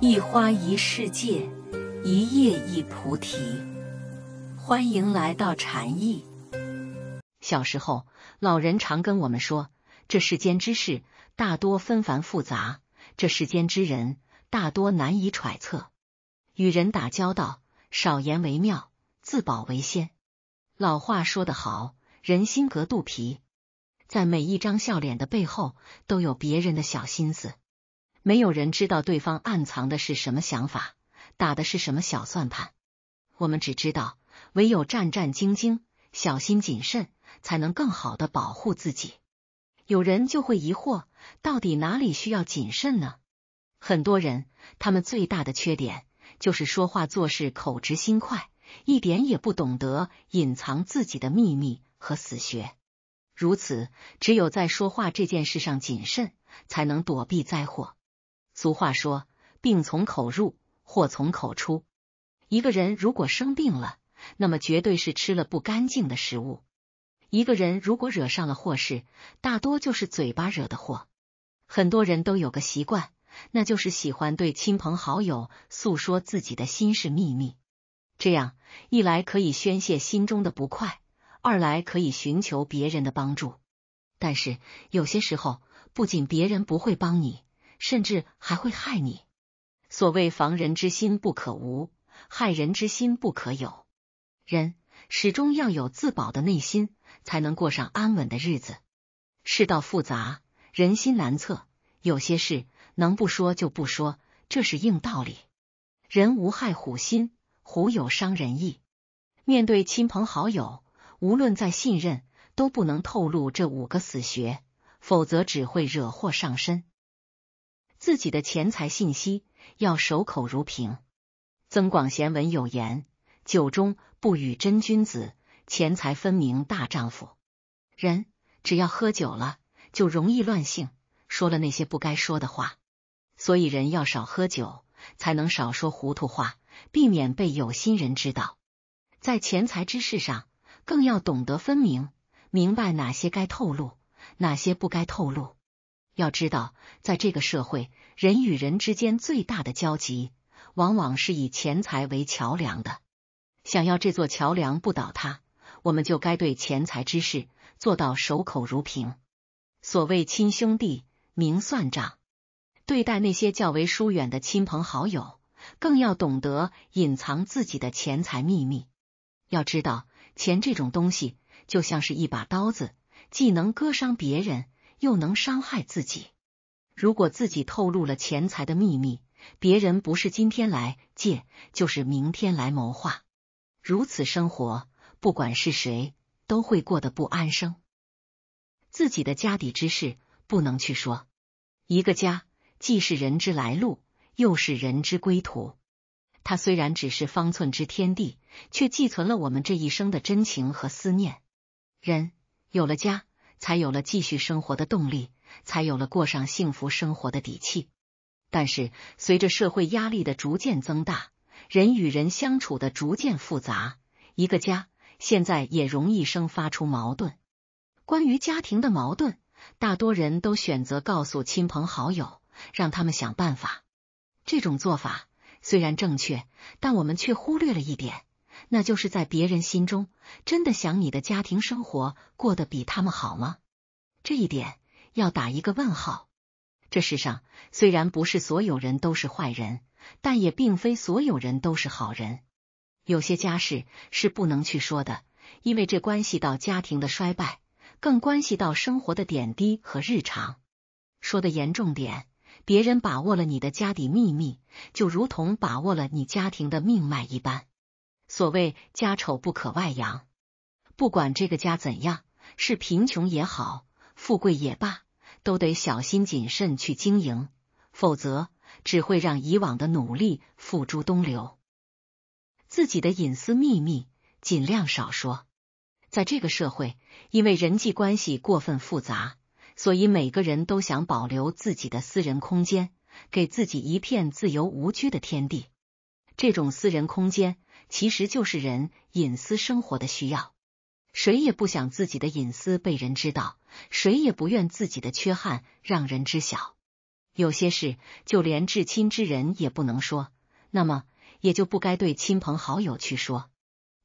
一花一世界，一叶一菩提。欢迎来到禅意。小时候，老人常跟我们说：这世间之事大多纷繁复杂，这世间之人大多难以揣测。与人打交道，少言为妙，自保为先。老话说得好，人心隔肚皮，在每一张笑脸的背后，都有别人的小心思。没有人知道对方暗藏的是什么想法，打的是什么小算盘。我们只知道，唯有战战兢兢、小心谨慎，才能更好的保护自己。有人就会疑惑：到底哪里需要谨慎呢？很多人，他们最大的缺点就是说话做事口直心快，一点也不懂得隐藏自己的秘密和死穴。如此，只有在说话这件事上谨慎，才能躲避灾祸。俗话说，病从口入，祸从口出。一个人如果生病了，那么绝对是吃了不干净的食物；一个人如果惹上了祸事，大多就是嘴巴惹的祸。很多人都有个习惯，那就是喜欢对亲朋好友诉说自己的心事秘密。这样一来，可以宣泄心中的不快；二来可以寻求别人的帮助。但是有些时候，不仅别人不会帮你。甚至还会害你。所谓防人之心不可无，害人之心不可有。人始终要有自保的内心，才能过上安稳的日子。世道复杂，人心难测，有些事能不说就不说，这是硬道理。人无害虎心，虎有伤人意。面对亲朋好友，无论再信任，都不能透露这五个死穴，否则只会惹祸上身。自己的钱财信息要守口如瓶。曾广贤文有言：“酒中不与真君子，钱财分明大丈夫。”人只要喝酒了，就容易乱性，说了那些不该说的话。所以，人要少喝酒，才能少说糊涂话，避免被有心人知道。在钱财之事上，更要懂得分明，明白哪些该透露，哪些不该透露。要知道，在这个社会，人与人之间最大的交集，往往是以钱财为桥梁的。想要这座桥梁不倒塌，我们就该对钱财之事做到守口如瓶。所谓亲兄弟明算账，对待那些较为疏远的亲朋好友，更要懂得隐藏自己的钱财秘密。要知道，钱这种东西就像是一把刀子，既能割伤别人。又能伤害自己。如果自己透露了钱财的秘密，别人不是今天来借，就是明天来谋划。如此生活，不管是谁，都会过得不安生。自己的家底之事不能去说。一个家，既是人之来路，又是人之归途。它虽然只是方寸之天地，却寄存了我们这一生的真情和思念。人有了家。才有了继续生活的动力，才有了过上幸福生活的底气。但是，随着社会压力的逐渐增大，人与人相处的逐渐复杂，一个家现在也容易生发出矛盾。关于家庭的矛盾，大多人都选择告诉亲朋好友，让他们想办法。这种做法虽然正确，但我们却忽略了一点。那就是在别人心中真的想你的家庭生活过得比他们好吗？这一点要打一个问号。这世上虽然不是所有人都是坏人，但也并非所有人都是好人。有些家事是不能去说的，因为这关系到家庭的衰败，更关系到生活的点滴和日常。说的严重点，别人把握了你的家底秘密，就如同把握了你家庭的命脉一般。所谓家丑不可外扬，不管这个家怎样，是贫穷也好，富贵也罢，都得小心谨慎去经营，否则只会让以往的努力付诸东流。自己的隐私秘密尽量少说。在这个社会，因为人际关系过分复杂，所以每个人都想保留自己的私人空间，给自己一片自由无拘的天地。这种私人空间。其实就是人隐私生活的需要，谁也不想自己的隐私被人知道，谁也不愿自己的缺憾让人知晓。有些事就连至亲之人也不能说，那么也就不该对亲朋好友去说。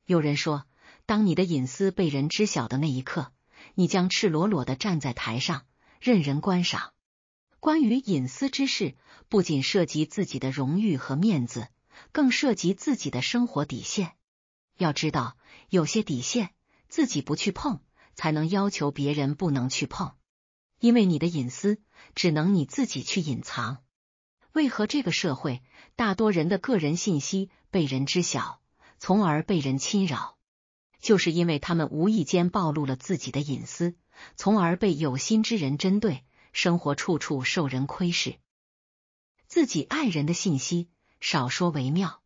有人说，当你的隐私被人知晓的那一刻，你将赤裸裸的站在台上，任人观赏。关于隐私之事，不仅涉及自己的荣誉和面子。更涉及自己的生活底线。要知道，有些底线自己不去碰，才能要求别人不能去碰。因为你的隐私只能你自己去隐藏。为何这个社会大多人的个人信息被人知晓，从而被人侵扰？就是因为他们无意间暴露了自己的隐私，从而被有心之人针对，生活处处受人窥视，自己爱人的信息。少说为妙。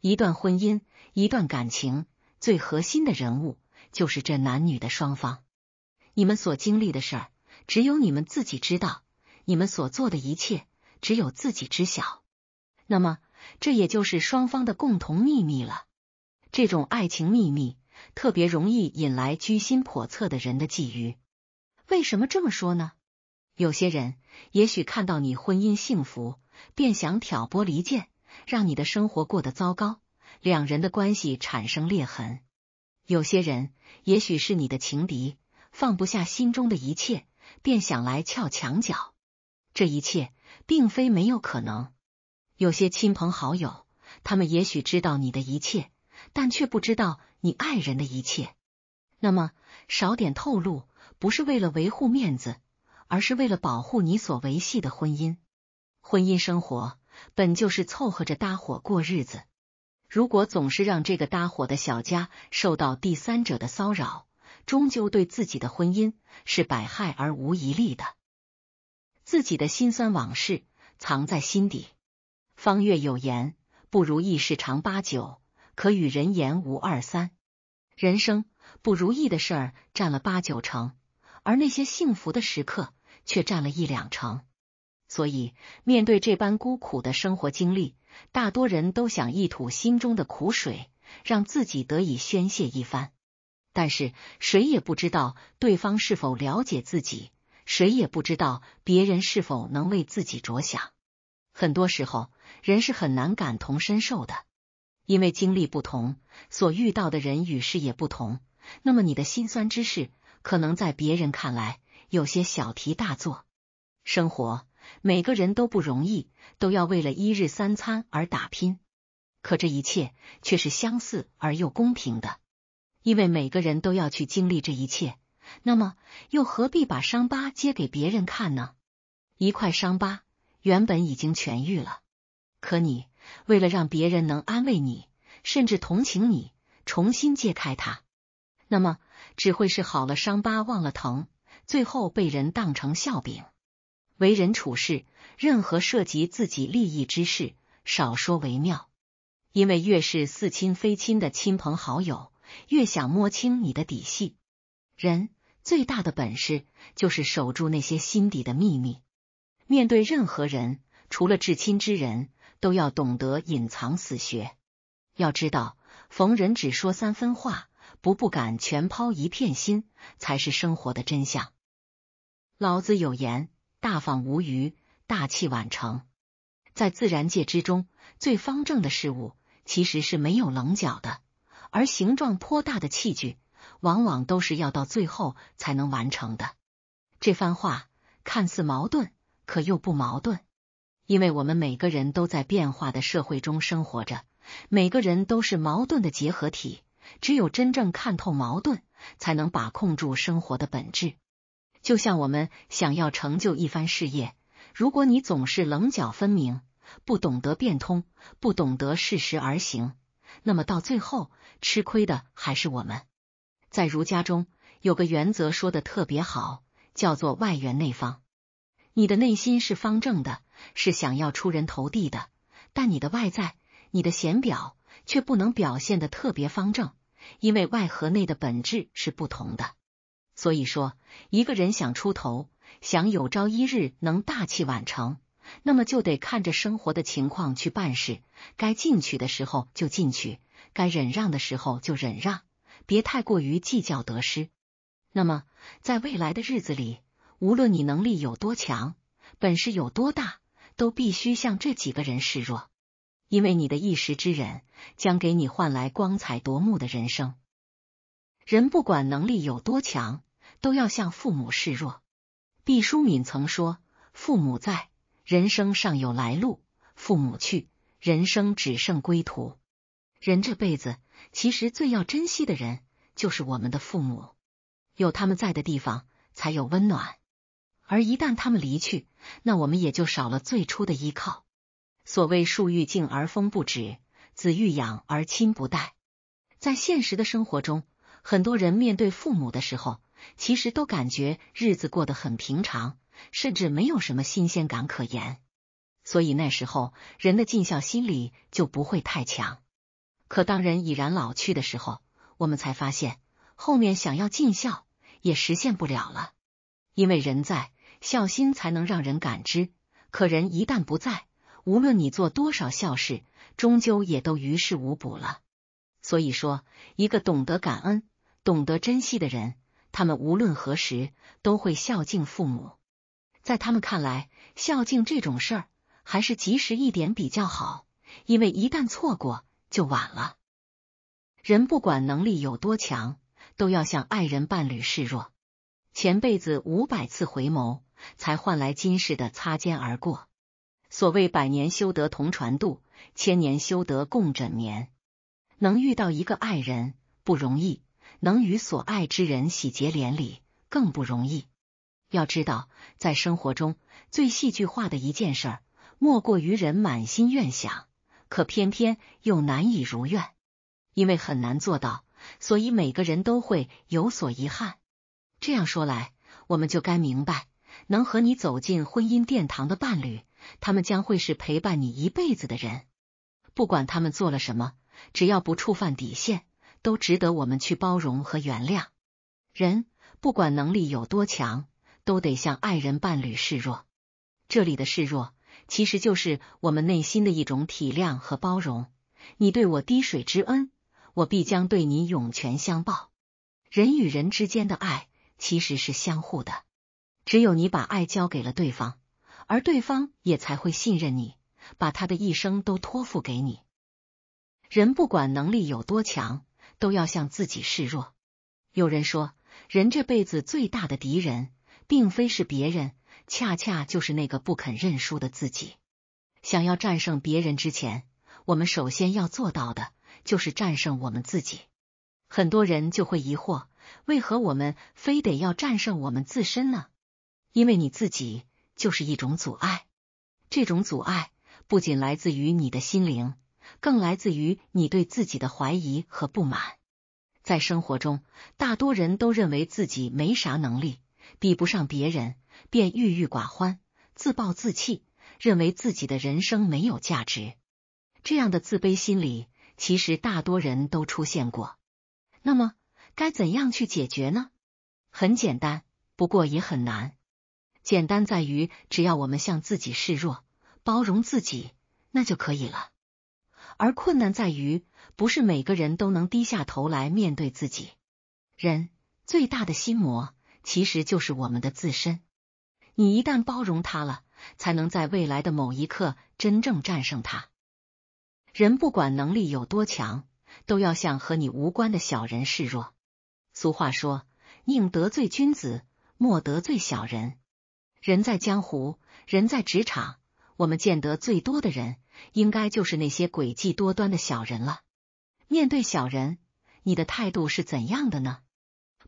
一段婚姻，一段感情，最核心的人物就是这男女的双方。你们所经历的事儿，只有你们自己知道；你们所做的一切，只有自己知晓。那么，这也就是双方的共同秘密了。这种爱情秘密，特别容易引来居心叵测的人的觊觎。为什么这么说呢？有些人也许看到你婚姻幸福，便想挑拨离间。让你的生活过得糟糕，两人的关系产生裂痕。有些人也许是你的情敌，放不下心中的一切，便想来撬墙角。这一切并非没有可能。有些亲朋好友，他们也许知道你的一切，但却不知道你爱人的一切。那么少点透露，不是为了维护面子，而是为了保护你所维系的婚姻、婚姻生活。本就是凑合着搭伙过日子，如果总是让这个搭伙的小家受到第三者的骚扰，终究对自己的婚姻是百害而无一利的。自己的辛酸往事藏在心底。方月有言：“不如意事常八九，可与人言无二三。”人生不如意的事儿占了八九成，而那些幸福的时刻却占了一两成。所以，面对这般孤苦的生活经历，大多人都想一吐心中的苦水，让自己得以宣泄一番。但是，谁也不知道对方是否了解自己，谁也不知道别人是否能为自己着想。很多时候，人是很难感同身受的，因为经历不同，所遇到的人与事也不同。那么，你的辛酸之事，可能在别人看来有些小题大做，生活。每个人都不容易，都要为了一日三餐而打拼。可这一切却是相似而又公平的，因为每个人都要去经历这一切。那么，又何必把伤疤揭给别人看呢？一块伤疤原本已经痊愈了，可你为了让别人能安慰你，甚至同情你，重新揭开它，那么只会是好了伤疤忘了疼，最后被人当成笑柄。为人处事，任何涉及自己利益之事，少说为妙。因为越是似亲非亲的亲朋好友，越想摸清你的底细。人最大的本事，就是守住那些心底的秘密。面对任何人，除了至亲之人，都要懂得隐藏死穴。要知道，逢人只说三分话，不不敢全抛一片心，才是生活的真相。老子有言。大方无余，大器晚成。在自然界之中，最方正的事物其实是没有棱角的，而形状颇大的器具，往往都是要到最后才能完成的。这番话看似矛盾，可又不矛盾，因为我们每个人都在变化的社会中生活着，每个人都是矛盾的结合体。只有真正看透矛盾，才能把控住生活的本质。就像我们想要成就一番事业，如果你总是棱角分明，不懂得变通，不懂得适时而行，那么到最后吃亏的还是我们。在儒家中有个原则说的特别好，叫做外圆内方。你的内心是方正的，是想要出人头地的，但你的外在，你的显表却不能表现的特别方正，因为外和内的本质是不同的。所以说，一个人想出头，想有朝一日能大器晚成，那么就得看着生活的情况去办事，该进取的时候就进取，该忍让的时候就忍让，别太过于计较得失。那么，在未来的日子里，无论你能力有多强，本事有多大，都必须向这几个人示弱，因为你的一时之忍，将给你换来光彩夺目的人生。人不管能力有多强，都要向父母示弱。毕淑敏曾说：“父母在，人生尚有来路；父母去，人生只剩归途。”人这辈子，其实最要珍惜的人就是我们的父母。有他们在的地方，才有温暖；而一旦他们离去，那我们也就少了最初的依靠。所谓“树欲静而风不止，子欲养而亲不待”。在现实的生活中，很多人面对父母的时候，其实都感觉日子过得很平常，甚至没有什么新鲜感可言。所以那时候人的尽孝心理就不会太强。可当人已然老去的时候，我们才发现后面想要尽孝也实现不了了。因为人在孝心才能让人感知，可人一旦不在，无论你做多少孝事，终究也都于事无补了。所以说，一个懂得感恩。懂得珍惜的人，他们无论何时都会孝敬父母。在他们看来，孝敬这种事儿还是及时一点比较好，因为一旦错过就晚了。人不管能力有多强，都要向爱人伴侣示弱。前辈子五百次回眸，才换来今世的擦肩而过。所谓百年修得同船渡，千年修得共枕眠。能遇到一个爱人不容易。能与所爱之人喜结连理，更不容易。要知道，在生活中最戏剧化的一件事，莫过于人满心愿想，可偏偏又难以如愿。因为很难做到，所以每个人都会有所遗憾。这样说来，我们就该明白，能和你走进婚姻殿堂的伴侣，他们将会是陪伴你一辈子的人。不管他们做了什么，只要不触犯底线。都值得我们去包容和原谅。人不管能力有多强，都得向爱人、伴侣示弱。这里的示弱，其实就是我们内心的一种体谅和包容。你对我滴水之恩，我必将对你涌泉相报。人与人之间的爱其实是相互的。只有你把爱交给了对方，而对方也才会信任你，把他的一生都托付给你。人不管能力有多强。都要向自己示弱。有人说，人这辈子最大的敌人，并非是别人，恰恰就是那个不肯认输的自己。想要战胜别人之前，我们首先要做到的就是战胜我们自己。很多人就会疑惑，为何我们非得要战胜我们自身呢？因为你自己就是一种阻碍。这种阻碍不仅来自于你的心灵。更来自于你对自己的怀疑和不满。在生活中，大多人都认为自己没啥能力，比不上别人，便郁郁寡欢，自暴自弃，认为自己的人生没有价值。这样的自卑心理，其实大多人都出现过。那么，该怎样去解决呢？很简单，不过也很难。简单在于，只要我们向自己示弱，包容自己，那就可以了。而困难在于，不是每个人都能低下头来面对自己。人最大的心魔，其实就是我们的自身。你一旦包容他了，才能在未来的某一刻真正战胜他。人不管能力有多强，都要向和你无关的小人示弱。俗话说，宁得罪君子，莫得罪小人。人在江湖，人在职场。我们见得最多的人，应该就是那些诡计多端的小人了。面对小人，你的态度是怎样的呢？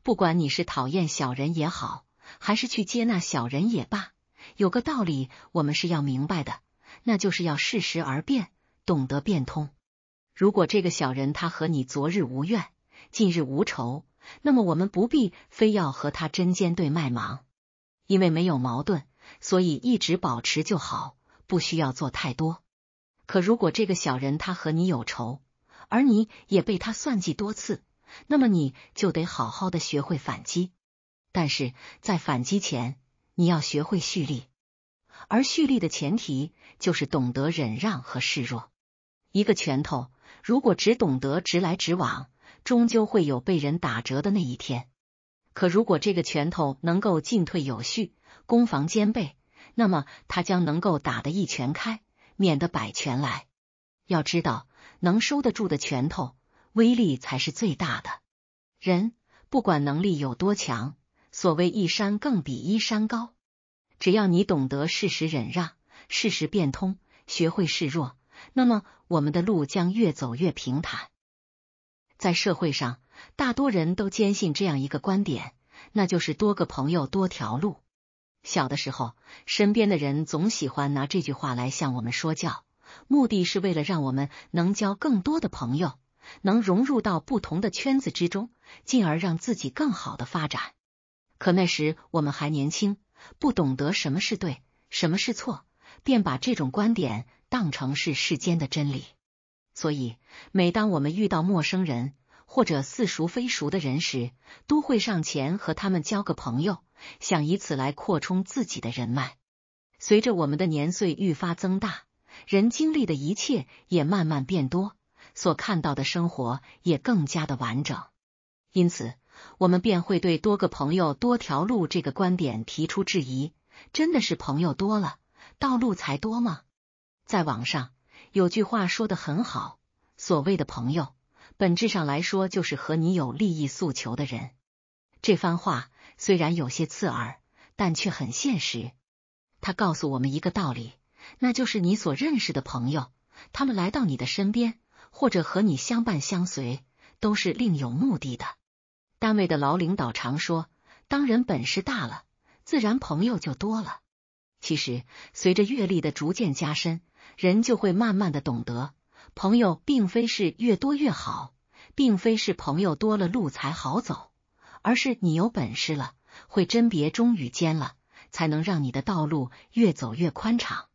不管你是讨厌小人也好，还是去接纳小人也罢，有个道理我们是要明白的，那就是要适时而变，懂得变通。如果这个小人他和你昨日无怨，近日无仇，那么我们不必非要和他针尖对麦芒，因为没有矛盾，所以一直保持就好。不需要做太多，可如果这个小人他和你有仇，而你也被他算计多次，那么你就得好好的学会反击。但是在反击前，你要学会蓄力，而蓄力的前提就是懂得忍让和示弱。一个拳头如果只懂得直来直往，终究会有被人打折的那一天。可如果这个拳头能够进退有序，攻防兼备。那么他将能够打得一拳开，免得百拳来。要知道，能收得住的拳头威力才是最大的。人不管能力有多强，所谓一山更比一山高。只要你懂得适时忍让、适时变通、学会示弱，那么我们的路将越走越平坦。在社会上，大多人都坚信这样一个观点，那就是多个朋友多条路。小的时候，身边的人总喜欢拿这句话来向我们说教，目的是为了让我们能交更多的朋友，能融入到不同的圈子之中，进而让自己更好的发展。可那时我们还年轻，不懂得什么是对，什么是错，便把这种观点当成是世间的真理。所以，每当我们遇到陌生人或者似熟非熟的人时，都会上前和他们交个朋友。想以此来扩充自己的人脉。随着我们的年岁愈发增大，人经历的一切也慢慢变多，所看到的生活也更加的完整。因此，我们便会对“多个朋友多条路”这个观点提出质疑：真的是朋友多了，道路才多吗？在网上有句话说的很好，所谓的朋友，本质上来说就是和你有利益诉求的人。这番话。虽然有些刺耳，但却很现实。他告诉我们一个道理，那就是你所认识的朋友，他们来到你的身边，或者和你相伴相随，都是另有目的的。单位的老领导常说，当人本事大了，自然朋友就多了。其实，随着阅历的逐渐加深，人就会慢慢的懂得，朋友并非是越多越好，并非是朋友多了路才好走。而是你有本事了，会甄别忠与奸了，才能让你的道路越走越宽敞。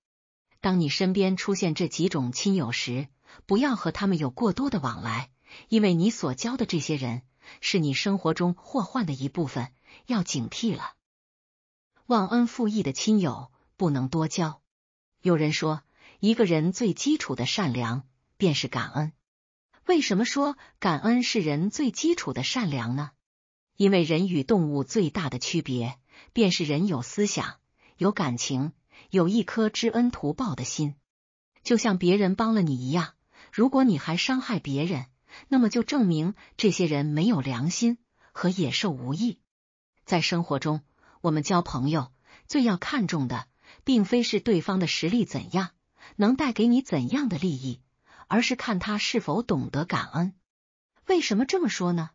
当你身边出现这几种亲友时，不要和他们有过多的往来，因为你所交的这些人是你生活中祸患的一部分，要警惕了。忘恩负义的亲友不能多交。有人说，一个人最基础的善良便是感恩。为什么说感恩是人最基础的善良呢？因为人与动物最大的区别，便是人有思想、有感情、有一颗知恩图报的心。就像别人帮了你一样，如果你还伤害别人，那么就证明这些人没有良心，和野兽无异。在生活中，我们交朋友最要看重的，并非是对方的实力怎样，能带给你怎样的利益，而是看他是否懂得感恩。为什么这么说呢？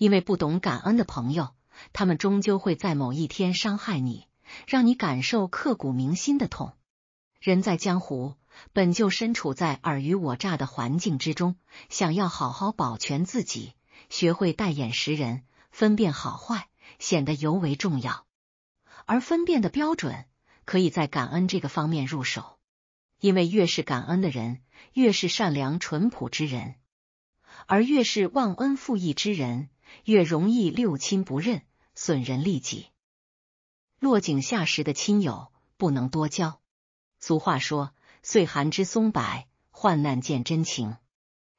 因为不懂感恩的朋友，他们终究会在某一天伤害你，让你感受刻骨铭心的痛。人在江湖，本就身处在尔虞我诈的环境之中，想要好好保全自己，学会戴眼识人，分辨好坏，显得尤为重要。而分辨的标准，可以在感恩这个方面入手。因为越是感恩的人，越是善良淳朴之人；而越是忘恩负义之人。越容易六亲不认、损人利己、落井下石的亲友不能多交。俗话说：“岁寒知松柏，患难见真情。”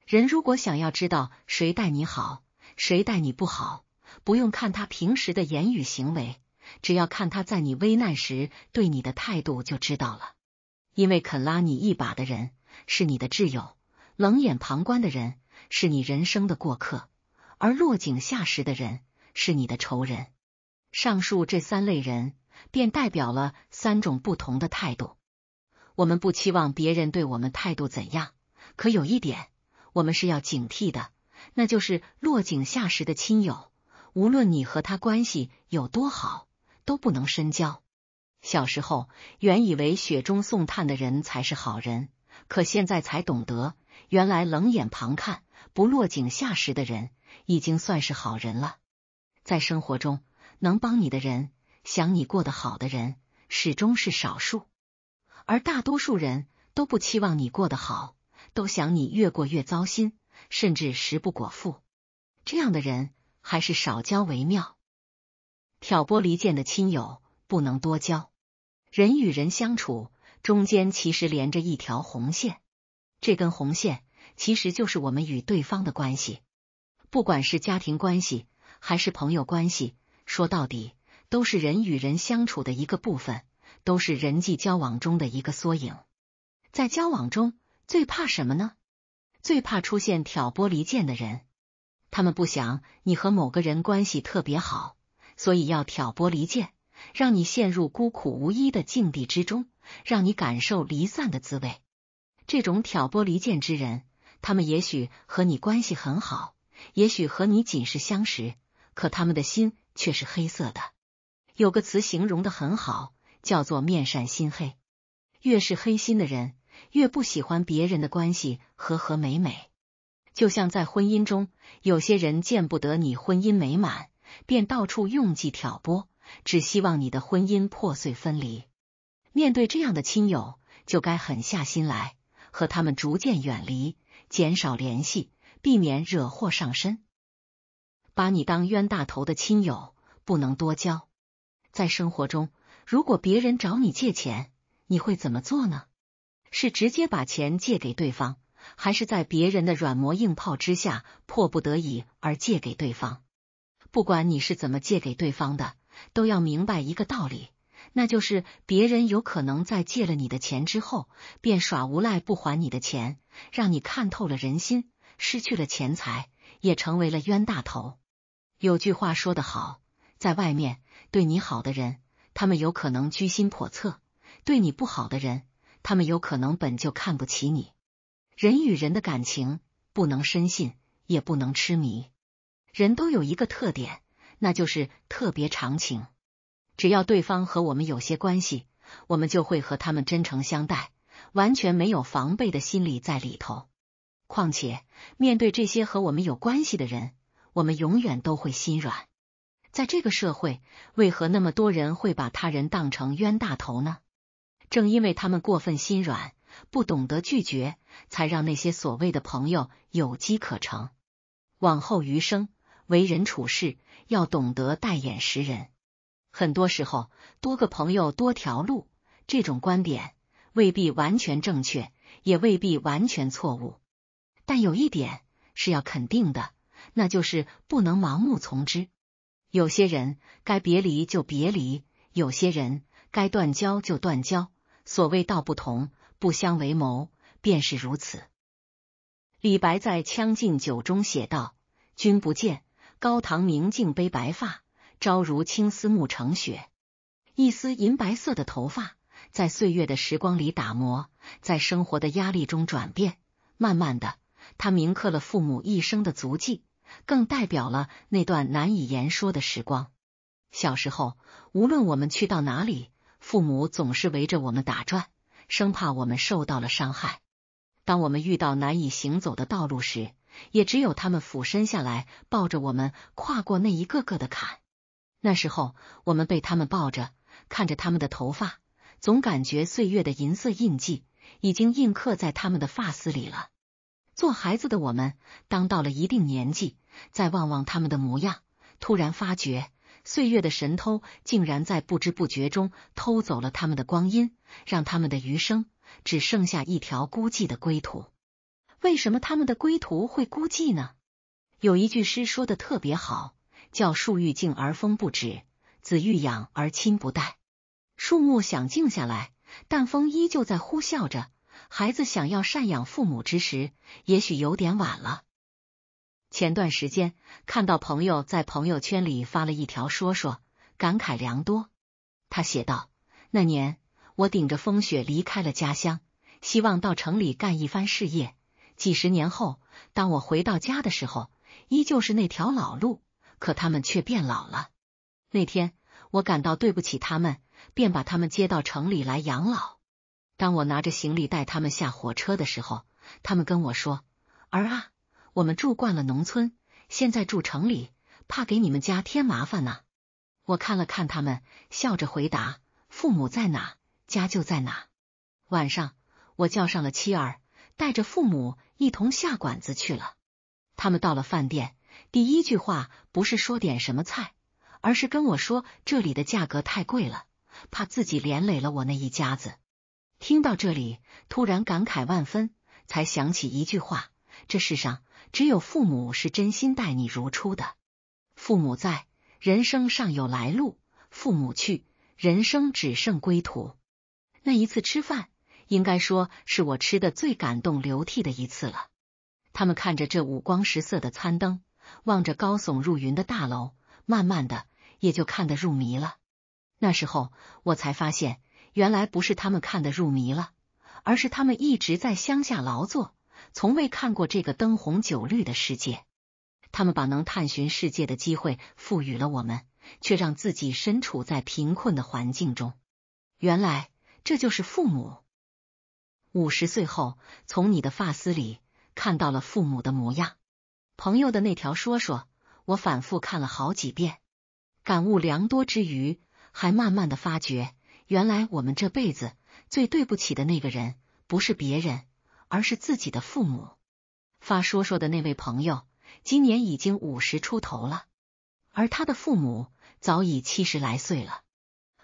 人如果想要知道谁待你好，谁待你不好，不用看他平时的言语行为，只要看他在你危难时对你的态度就知道了。因为肯拉你一把的人是你的挚友，冷眼旁观的人是你人生的过客。而落井下石的人是你的仇人。上述这三类人便代表了三种不同的态度。我们不期望别人对我们态度怎样，可有一点我们是要警惕的，那就是落井下石的亲友。无论你和他关系有多好，都不能深交。小时候原以为雪中送炭的人才是好人，可现在才懂得，原来冷眼旁看。不落井下石的人，已经算是好人了。在生活中，能帮你的人、想你过得好的人，始终是少数，而大多数人都不期望你过得好，都想你越过越糟心，甚至食不果腹。这样的人还是少交为妙。挑拨离间的亲友不能多交。人与人相处中间其实连着一条红线，这根红线。其实就是我们与对方的关系，不管是家庭关系还是朋友关系，说到底都是人与人相处的一个部分，都是人际交往中的一个缩影。在交往中，最怕什么呢？最怕出现挑拨离间的人。他们不想你和某个人关系特别好，所以要挑拨离间，让你陷入孤苦无依的境地之中，让你感受离散的滋味。这种挑拨离间之人。他们也许和你关系很好，也许和你仅是相识，可他们的心却是黑色的。有个词形容的很好，叫做“面善心黑”。越是黑心的人，越不喜欢别人的关系和和美美。就像在婚姻中，有些人见不得你婚姻美满，便到处用计挑拨，只希望你的婚姻破碎分离。面对这样的亲友，就该狠下心来。和他们逐渐远离，减少联系，避免惹祸上身。把你当冤大头的亲友不能多交。在生活中，如果别人找你借钱，你会怎么做呢？是直接把钱借给对方，还是在别人的软磨硬泡之下迫不得已而借给对方？不管你是怎么借给对方的，都要明白一个道理。那就是别人有可能在借了你的钱之后，便耍无赖不还你的钱，让你看透了人心，失去了钱财，也成为了冤大头。有句话说得好，在外面对你好的人，他们有可能居心叵测；对你不好的人，他们有可能本就看不起你。人与人的感情不能深信，也不能痴迷。人都有一个特点，那就是特别长情。只要对方和我们有些关系，我们就会和他们真诚相待，完全没有防备的心理在里头。况且，面对这些和我们有关系的人，我们永远都会心软。在这个社会，为何那么多人会把他人当成冤大头呢？正因为他们过分心软，不懂得拒绝，才让那些所谓的朋友有机可乘。往后余生，为人处事要懂得戴眼识人。很多时候，多个朋友多条路，这种观点未必完全正确，也未必完全错误。但有一点是要肯定的，那就是不能盲目从之。有些人该别离就别离，有些人该断交就断交。所谓道不同，不相为谋，便是如此。李白在《将进酒》中写道：“君不见，高堂明镜悲白发。”朝如青丝暮成雪，一丝银白色的头发，在岁月的时光里打磨，在生活的压力中转变。慢慢的，它铭刻了父母一生的足迹，更代表了那段难以言说的时光。小时候，无论我们去到哪里，父母总是围着我们打转，生怕我们受到了伤害。当我们遇到难以行走的道路时，也只有他们俯身下来，抱着我们跨过那一个个的坎。那时候，我们被他们抱着，看着他们的头发，总感觉岁月的银色印记已经印刻在他们的发丝里了。做孩子的我们，当到了一定年纪，再望望他们的模样，突然发觉，岁月的神偷竟然在不知不觉中偷走了他们的光阴，让他们的余生只剩下一条孤寂的归途。为什么他们的归途会孤寂呢？有一句诗说的特别好。叫树欲静而风不止，子欲养而亲不待。树木想静下来，但风依旧在呼啸着；孩子想要赡养父母之时，也许有点晚了。前段时间，看到朋友在朋友圈里发了一条说说，感慨良多。他写道：“那年，我顶着风雪离开了家乡，希望到城里干一番事业。几十年后，当我回到家的时候，依旧是那条老路。”可他们却变老了。那天我感到对不起他们，便把他们接到城里来养老。当我拿着行李带他们下火车的时候，他们跟我说：“儿啊，我们住惯了农村，现在住城里，怕给你们家添麻烦呢。我看了看他们，笑着回答：“父母在哪，家就在哪。”晚上，我叫上了妻儿，带着父母一同下馆子去了。他们到了饭店。第一句话不是说点什么菜，而是跟我说这里的价格太贵了，怕自己连累了我那一家子。听到这里，突然感慨万分，才想起一句话：这世上只有父母是真心待你如初的。父母在，人生尚有来路；父母去，人生只剩归途。那一次吃饭，应该说是我吃的最感动流涕的一次了。他们看着这五光十色的餐灯。望着高耸入云的大楼，慢慢的也就看得入迷了。那时候我才发现，原来不是他们看得入迷了，而是他们一直在乡下劳作，从未看过这个灯红酒绿的世界。他们把能探寻世界的机会赋予了我们，却让自己身处在贫困的环境中。原来这就是父母。五十岁后，从你的发丝里看到了父母的模样。朋友的那条说说，我反复看了好几遍，感悟良多之余，还慢慢的发觉，原来我们这辈子最对不起的那个人，不是别人，而是自己的父母。发说说的那位朋友，今年已经五十出头了，而他的父母早已七十来岁了。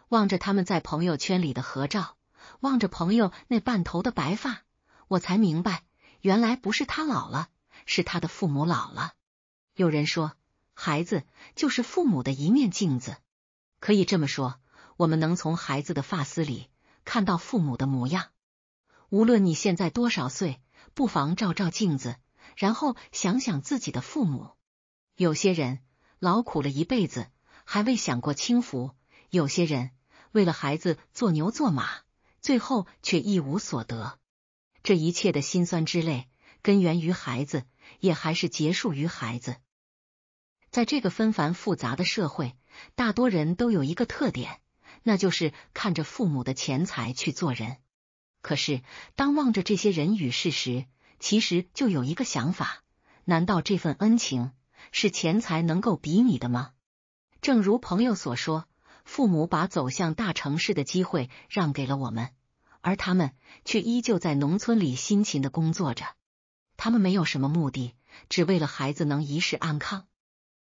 望着他们在朋友圈里的合照，望着朋友那半头的白发，我才明白，原来不是他老了。是他的父母老了。有人说，孩子就是父母的一面镜子。可以这么说，我们能从孩子的发丝里看到父母的模样。无论你现在多少岁，不妨照照镜子，然后想想自己的父母。有些人劳苦了一辈子，还未享过清福；有些人为了孩子做牛做马，最后却一无所得。这一切的辛酸之泪。根源于孩子，也还是结束于孩子。在这个纷繁复杂的社会，大多人都有一个特点，那就是看着父母的钱财去做人。可是，当望着这些人与事时，其实就有一个想法：难道这份恩情是钱财能够比拟的吗？正如朋友所说，父母把走向大城市的机会让给了我们，而他们却依旧在农村里辛勤的工作着。他们没有什么目的，只为了孩子能一世安康。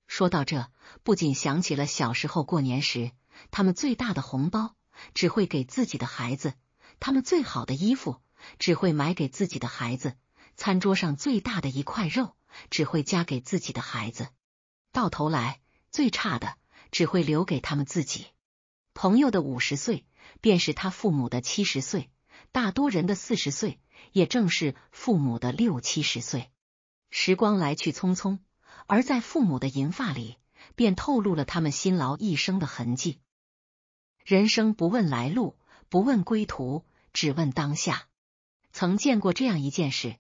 说到这，不仅想起了小时候过年时，他们最大的红包只会给自己的孩子，他们最好的衣服只会买给自己的孩子，餐桌上最大的一块肉只会夹给自己的孩子，到头来最差的只会留给他们自己。朋友的五十岁，便是他父母的七十岁，大多人的四十岁。也正是父母的六七十岁，时光来去匆匆，而在父母的银发里，便透露了他们辛劳一生的痕迹。人生不问来路，不问归途，只问当下。曾见过这样一件事：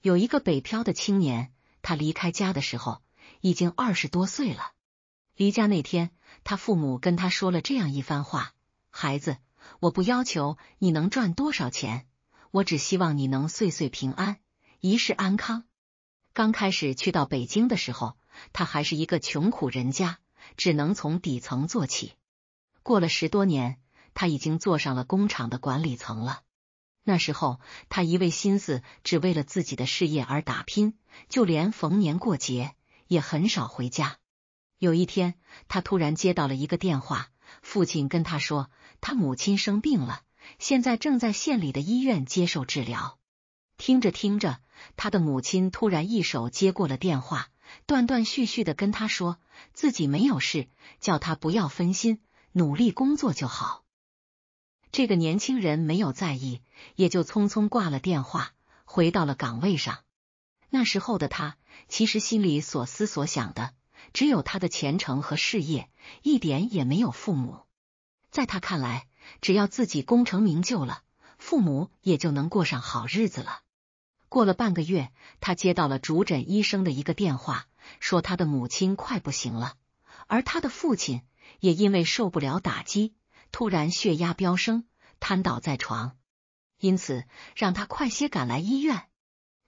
有一个北漂的青年，他离开家的时候已经二十多岁了。离家那天，他父母跟他说了这样一番话：“孩子，我不要求你能赚多少钱。”我只希望你能岁岁平安，一世安康。刚开始去到北京的时候，他还是一个穷苦人家，只能从底层做起。过了十多年，他已经坐上了工厂的管理层了。那时候，他一味心思只为了自己的事业而打拼，就连逢年过节也很少回家。有一天，他突然接到了一个电话，父亲跟他说，他母亲生病了。现在正在县里的医院接受治疗。听着听着，他的母亲突然一手接过了电话，断断续续的跟他说自己没有事，叫他不要分心，努力工作就好。这个年轻人没有在意，也就匆匆挂了电话，回到了岗位上。那时候的他，其实心里所思所想的只有他的前程和事业，一点也没有父母。在他看来。只要自己功成名就了，父母也就能过上好日子了。过了半个月，他接到了主诊医生的一个电话，说他的母亲快不行了，而他的父亲也因为受不了打击，突然血压飙升，瘫倒在床，因此让他快些赶来医院。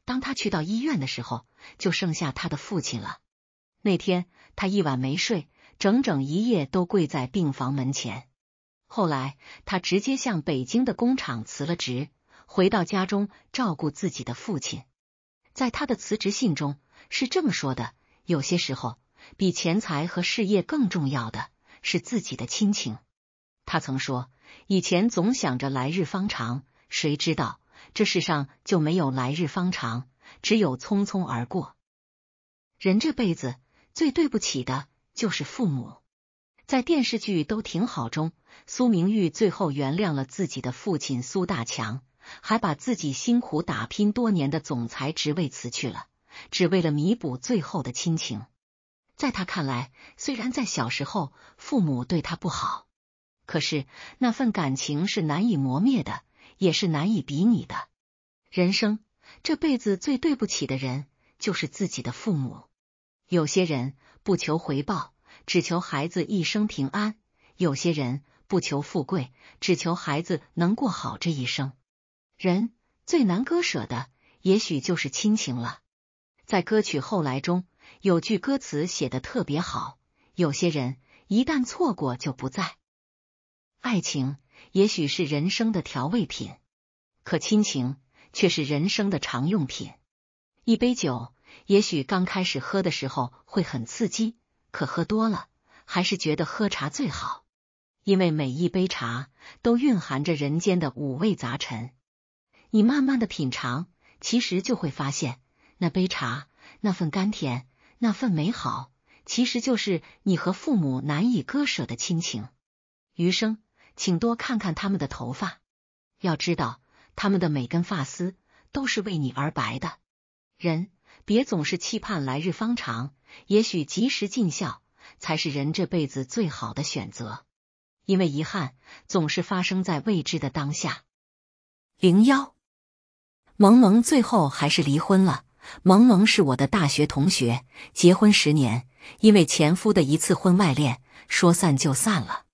当他去到医院的时候，就剩下他的父亲了。那天他一晚没睡，整整一夜都跪在病房门前。后来，他直接向北京的工厂辞了职，回到家中照顾自己的父亲。在他的辞职信中是这么说的：“有些时候，比钱财和事业更重要的是自己的亲情。”他曾说：“以前总想着来日方长，谁知道这世上就没有来日方长，只有匆匆而过。人这辈子最对不起的就是父母。”在电视剧都挺好中，苏明玉最后原谅了自己的父亲苏大强，还把自己辛苦打拼多年的总裁职位辞去了，只为了弥补最后的亲情。在他看来，虽然在小时候父母对他不好，可是那份感情是难以磨灭的，也是难以比拟的。人生这辈子最对不起的人就是自己的父母。有些人不求回报。只求孩子一生平安。有些人不求富贵，只求孩子能过好这一生。人最难割舍的，也许就是亲情了。在歌曲《后来》中有句歌词写的特别好：“有些人一旦错过就不在。”爱情也许是人生的调味品，可亲情却是人生的常用品。一杯酒，也许刚开始喝的时候会很刺激。可喝多了，还是觉得喝茶最好，因为每一杯茶都蕴含着人间的五味杂陈。你慢慢的品尝，其实就会发现，那杯茶，那份甘甜，那份美好，其实就是你和父母难以割舍的亲情。余生，请多看看他们的头发，要知道，他们的每根发丝都是为你而白的。人别总是期盼来日方长。也许及时尽孝才是人这辈子最好的选择，因为遗憾总是发生在未知的当下。零幺，萌萌最后还是离婚了。萌萌是我的大学同学，结婚十年，因为前夫的一次婚外恋，说散就散了。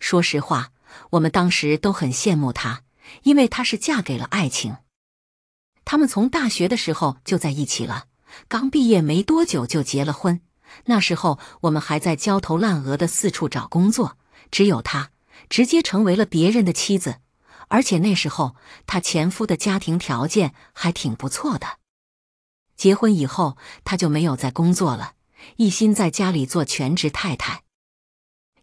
说实话，我们当时都很羡慕她，因为她是嫁给了爱情。他们从大学的时候就在一起了。刚毕业没多久就结了婚，那时候我们还在焦头烂额的四处找工作，只有她直接成为了别人的妻子。而且那时候她前夫的家庭条件还挺不错的。结婚以后，她就没有再工作了，一心在家里做全职太太。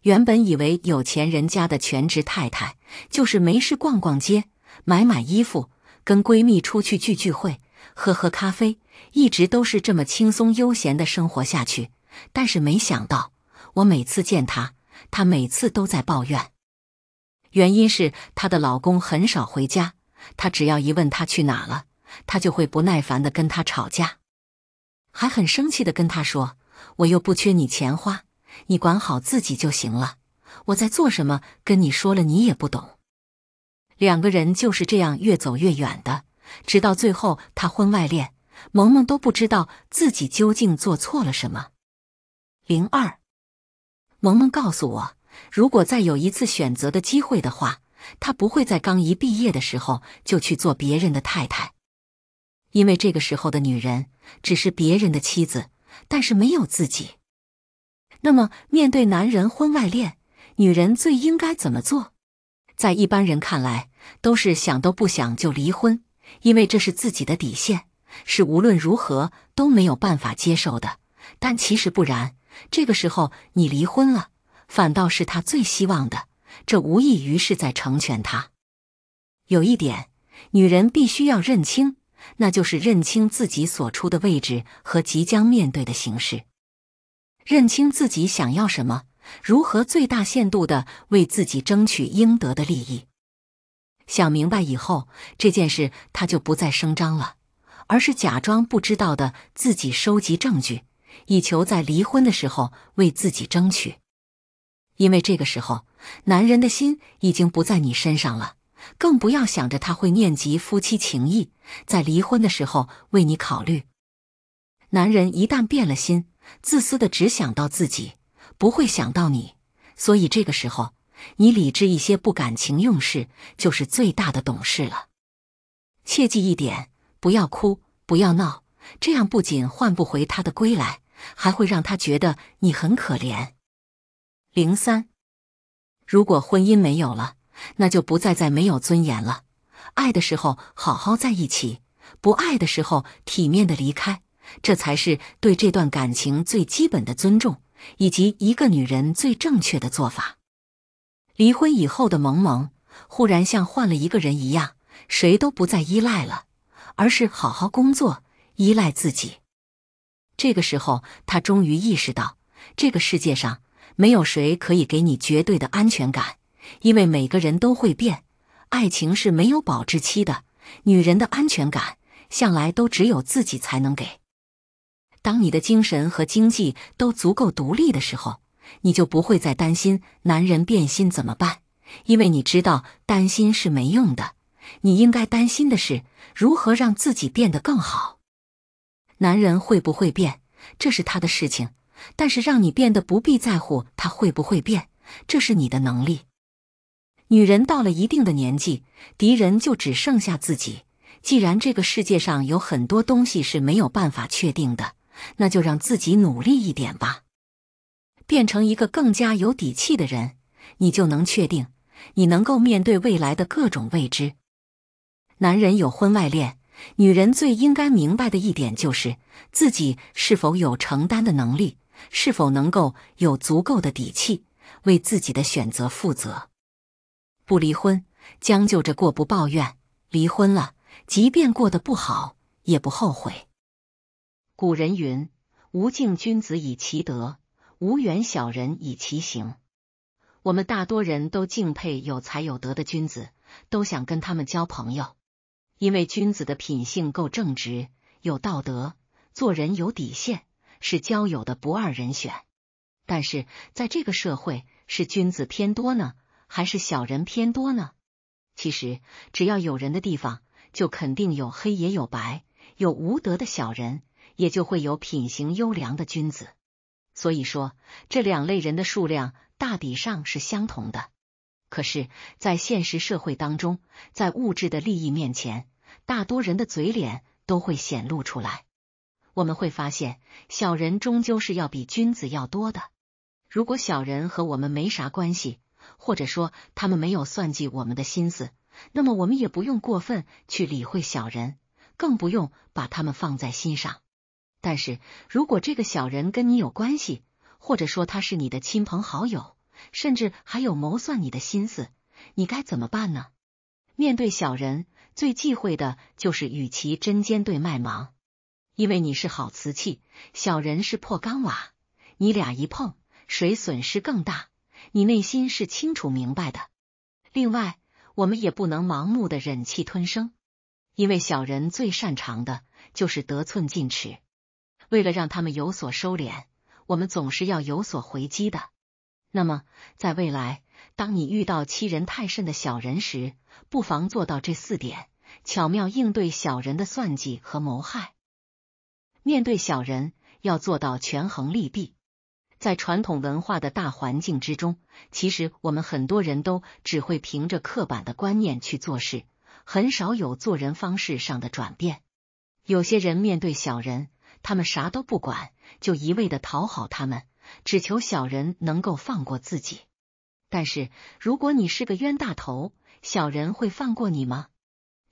原本以为有钱人家的全职太太就是没事逛逛街、买买衣服、跟闺蜜出去聚聚会。喝喝咖啡，一直都是这么轻松悠闲的生活下去。但是没想到，我每次见她，她每次都在抱怨。原因是她的老公很少回家，她只要一问他去哪了，她就会不耐烦的跟他吵架，还很生气的跟他说：“我又不缺你钱花，你管好自己就行了。我在做什么，跟你说了你也不懂。”两个人就是这样越走越远的。直到最后，他婚外恋，萌萌都不知道自己究竟做错了什么。零二，萌萌告诉我，如果再有一次选择的机会的话，她不会在刚一毕业的时候就去做别人的太太，因为这个时候的女人只是别人的妻子，但是没有自己。那么，面对男人婚外恋，女人最应该怎么做？在一般人看来，都是想都不想就离婚。因为这是自己的底线，是无论如何都没有办法接受的。但其实不然，这个时候你离婚了，反倒是他最希望的，这无异于是在成全他。有一点，女人必须要认清，那就是认清自己所处的位置和即将面对的形势，认清自己想要什么，如何最大限度地为自己争取应得的利益。想明白以后，这件事他就不再声张了，而是假装不知道的，自己收集证据，以求在离婚的时候为自己争取。因为这个时候，男人的心已经不在你身上了，更不要想着他会念及夫妻情谊，在离婚的时候为你考虑。男人一旦变了心，自私的只想到自己，不会想到你，所以这个时候。你理智一些，不感情用事，就是最大的懂事了。切记一点：不要哭，不要闹，这样不仅换不回他的归来，还会让他觉得你很可怜。零三，如果婚姻没有了，那就不再在没有尊严了。爱的时候好好在一起，不爱的时候体面的离开，这才是对这段感情最基本的尊重，以及一个女人最正确的做法。离婚以后的萌萌，忽然像换了一个人一样，谁都不再依赖了，而是好好工作，依赖自己。这个时候，她终于意识到，这个世界上没有谁可以给你绝对的安全感，因为每个人都会变，爱情是没有保质期的。女人的安全感，向来都只有自己才能给。当你的精神和经济都足够独立的时候。你就不会再担心男人变心怎么办，因为你知道担心是没用的。你应该担心的是如何让自己变得更好。男人会不会变，这是他的事情，但是让你变得不必在乎他会不会变，这是你的能力。女人到了一定的年纪，敌人就只剩下自己。既然这个世界上有很多东西是没有办法确定的，那就让自己努力一点吧。变成一个更加有底气的人，你就能确定你能够面对未来的各种未知。男人有婚外恋，女人最应该明白的一点就是自己是否有承担的能力，是否能够有足够的底气为自己的选择负责。不离婚，将就着过，不抱怨；离婚了，即便过得不好，也不后悔。古人云：“无敬君子，以其德。”无缘小人以其行，我们大多人都敬佩有才有德的君子，都想跟他们交朋友，因为君子的品性够正直，有道德，做人有底线，是交友的不二人选。但是在这个社会，是君子偏多呢，还是小人偏多呢？其实，只要有人的地方，就肯定有黑也有白，有无德的小人，也就会有品行优良的君子。所以说，这两类人的数量大抵上是相同的。可是，在现实社会当中，在物质的利益面前，大多人的嘴脸都会显露出来。我们会发现，小人终究是要比君子要多的。如果小人和我们没啥关系，或者说他们没有算计我们的心思，那么我们也不用过分去理会小人，更不用把他们放在心上。但是如果这个小人跟你有关系，或者说他是你的亲朋好友，甚至还有谋算你的心思，你该怎么办呢？面对小人，最忌讳的就是与其针尖对麦芒，因为你是好瓷器，小人是破缸瓦，你俩一碰，谁损失更大，你内心是清楚明白的。另外，我们也不能盲目的忍气吞声，因为小人最擅长的就是得寸进尺。为了让他们有所收敛，我们总是要有所回击的。那么，在未来，当你遇到欺人太甚的小人时，不妨做到这四点，巧妙应对小人的算计和谋害。面对小人，要做到权衡利弊。在传统文化的大环境之中，其实我们很多人都只会凭着刻板的观念去做事，很少有做人方式上的转变。有些人面对小人。他们啥都不管，就一味的讨好他们，只求小人能够放过自己。但是如果你是个冤大头，小人会放过你吗？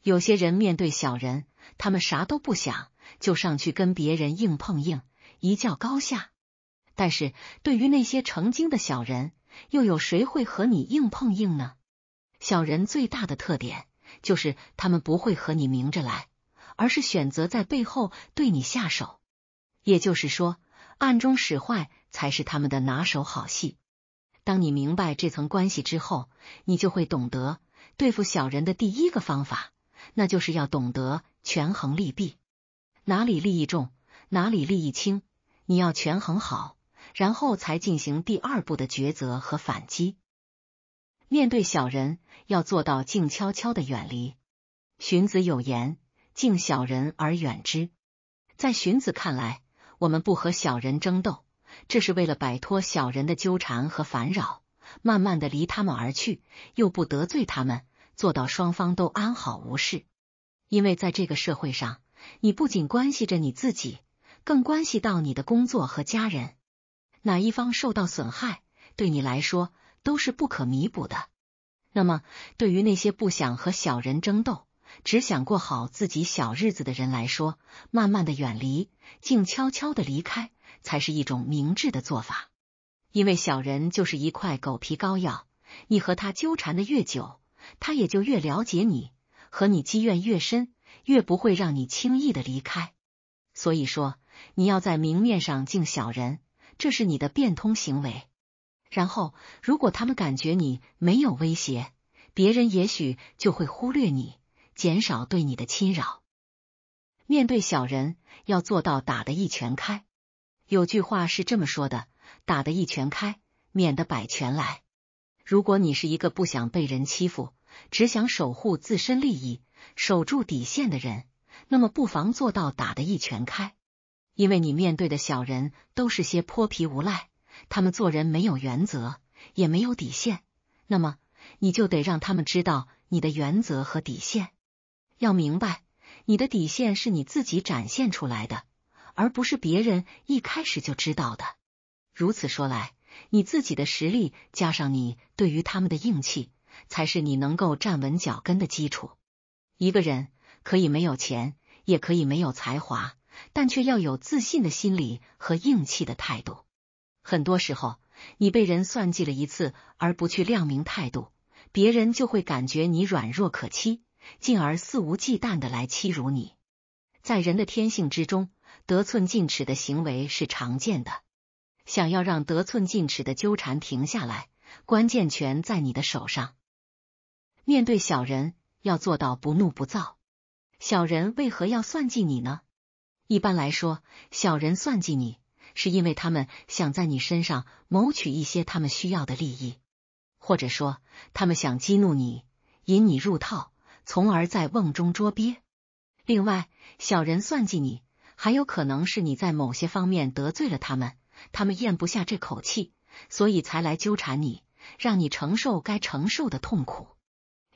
有些人面对小人，他们啥都不想，就上去跟别人硬碰硬，一较高下。但是对于那些成精的小人，又有谁会和你硬碰硬呢？小人最大的特点就是他们不会和你明着来，而是选择在背后对你下手。也就是说，暗中使坏才是他们的拿手好戏。当你明白这层关系之后，你就会懂得对付小人的第一个方法，那就是要懂得权衡利弊，哪里利益重，哪里利益轻，你要权衡好，然后才进行第二步的抉择和反击。面对小人，要做到静悄悄的远离。荀子有言：“敬小人而远之。”在荀子看来，我们不和小人争斗，这是为了摆脱小人的纠缠和烦扰，慢慢的离他们而去，又不得罪他们，做到双方都安好无事。因为在这个社会上，你不仅关系着你自己，更关系到你的工作和家人。哪一方受到损害，对你来说都是不可弥补的。那么，对于那些不想和小人争斗。只想过好自己小日子的人来说，慢慢的远离，静悄悄的离开，才是一种明智的做法。因为小人就是一块狗皮膏药，你和他纠缠的越久，他也就越了解你，和你积怨越深，越不会让你轻易的离开。所以说，你要在明面上敬小人，这是你的变通行为。然后，如果他们感觉你没有威胁，别人也许就会忽略你。减少对你的侵扰。面对小人，要做到打的一拳开。有句话是这么说的：“打的一拳开，免得百拳来。”如果你是一个不想被人欺负，只想守护自身利益、守住底线的人，那么不妨做到打的一拳开，因为你面对的小人都是些泼皮无赖，他们做人没有原则，也没有底线，那么你就得让他们知道你的原则和底线。要明白，你的底线是你自己展现出来的，而不是别人一开始就知道的。如此说来，你自己的实力加上你对于他们的硬气，才是你能够站稳脚跟的基础。一个人可以没有钱，也可以没有才华，但却要有自信的心理和硬气的态度。很多时候，你被人算计了一次而不去亮明态度，别人就会感觉你软弱可欺。进而肆无忌惮的来欺辱你，在人的天性之中，得寸进尺的行为是常见的。想要让得寸进尺的纠缠停下来，关键权在你的手上。面对小人，要做到不怒不躁。小人为何要算计你呢？一般来说，小人算计你，是因为他们想在你身上谋取一些他们需要的利益，或者说，他们想激怒你，引你入套。从而在瓮中捉鳖。另外，小人算计你，还有可能是你在某些方面得罪了他们，他们咽不下这口气，所以才来纠缠你，让你承受该承受的痛苦。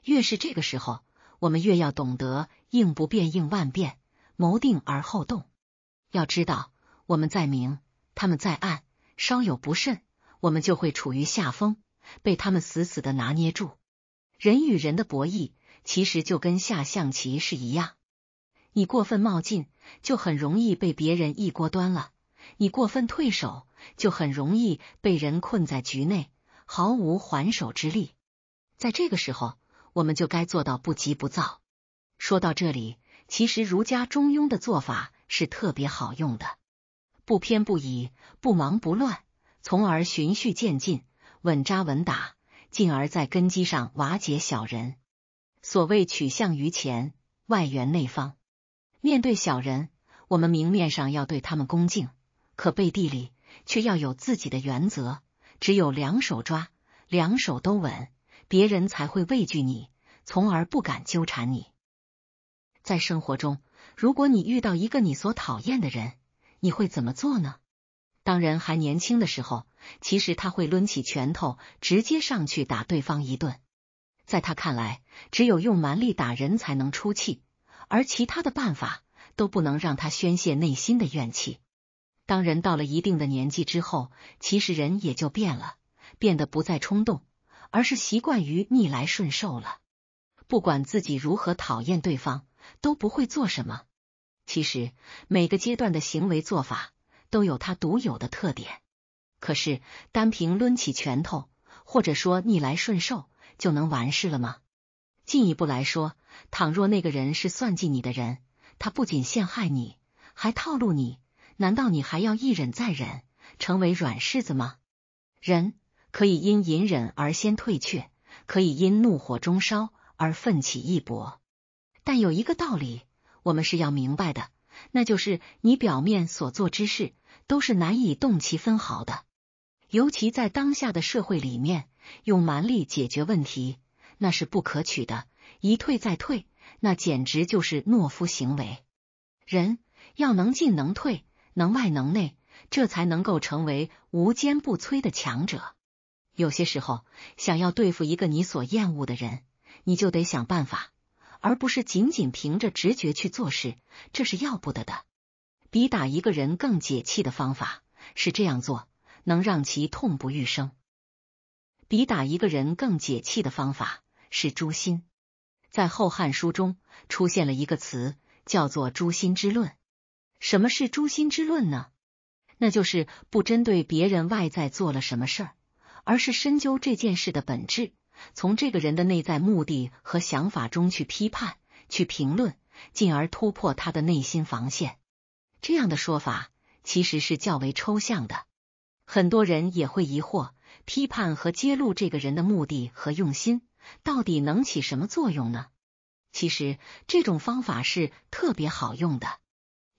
越是这个时候，我们越要懂得“应不变，应万变，谋定而后动”。要知道，我们在明，他们在暗，稍有不慎，我们就会处于下风，被他们死死的拿捏住。人与人的博弈。其实就跟下象棋是一样，你过分冒进就很容易被别人一锅端了；你过分退守就很容易被人困在局内，毫无还手之力。在这个时候，我们就该做到不急不躁。说到这里，其实儒家中庸的做法是特别好用的，不偏不倚，不忙不乱，从而循序渐进，稳扎稳打，进而在根基上瓦解小人。所谓取向于前，外圆内方。面对小人，我们明面上要对他们恭敬，可背地里却要有自己的原则。只有两手抓，两手都稳，别人才会畏惧你，从而不敢纠缠你。在生活中，如果你遇到一个你所讨厌的人，你会怎么做呢？当人还年轻的时候，其实他会抡起拳头，直接上去打对方一顿。在他看来，只有用蛮力打人才能出气，而其他的办法都不能让他宣泄内心的怨气。当人到了一定的年纪之后，其实人也就变了，变得不再冲动，而是习惯于逆来顺受了。不管自己如何讨厌对方，都不会做什么。其实每个阶段的行为做法都有它独有的特点。可是，单凭抡起拳头，或者说逆来顺受。就能完事了吗？进一步来说，倘若那个人是算计你的人，他不仅陷害你，还套路你，难道你还要一忍再忍，成为软柿子吗？人可以因隐忍而先退却，可以因怒火中烧而奋起一搏，但有一个道理，我们是要明白的，那就是你表面所做之事，都是难以动其分毫的，尤其在当下的社会里面。用蛮力解决问题那是不可取的，一退再退那简直就是懦夫行为。人要能进能退，能外能内，这才能够成为无坚不摧的强者。有些时候，想要对付一个你所厌恶的人，你就得想办法，而不是仅仅凭着直觉去做事，这是要不得的。比打一个人更解气的方法是这样做，能让其痛不欲生。比打一个人更解气的方法是诛心。在《后汉书》中出现了一个词，叫做“诛心之论”。什么是“诛心之论”呢？那就是不针对别人外在做了什么事儿，而是深究这件事的本质，从这个人的内在目的和想法中去批判、去评论，进而突破他的内心防线。这样的说法其实是较为抽象的，很多人也会疑惑。批判和揭露这个人的目的和用心，到底能起什么作用呢？其实这种方法是特别好用的，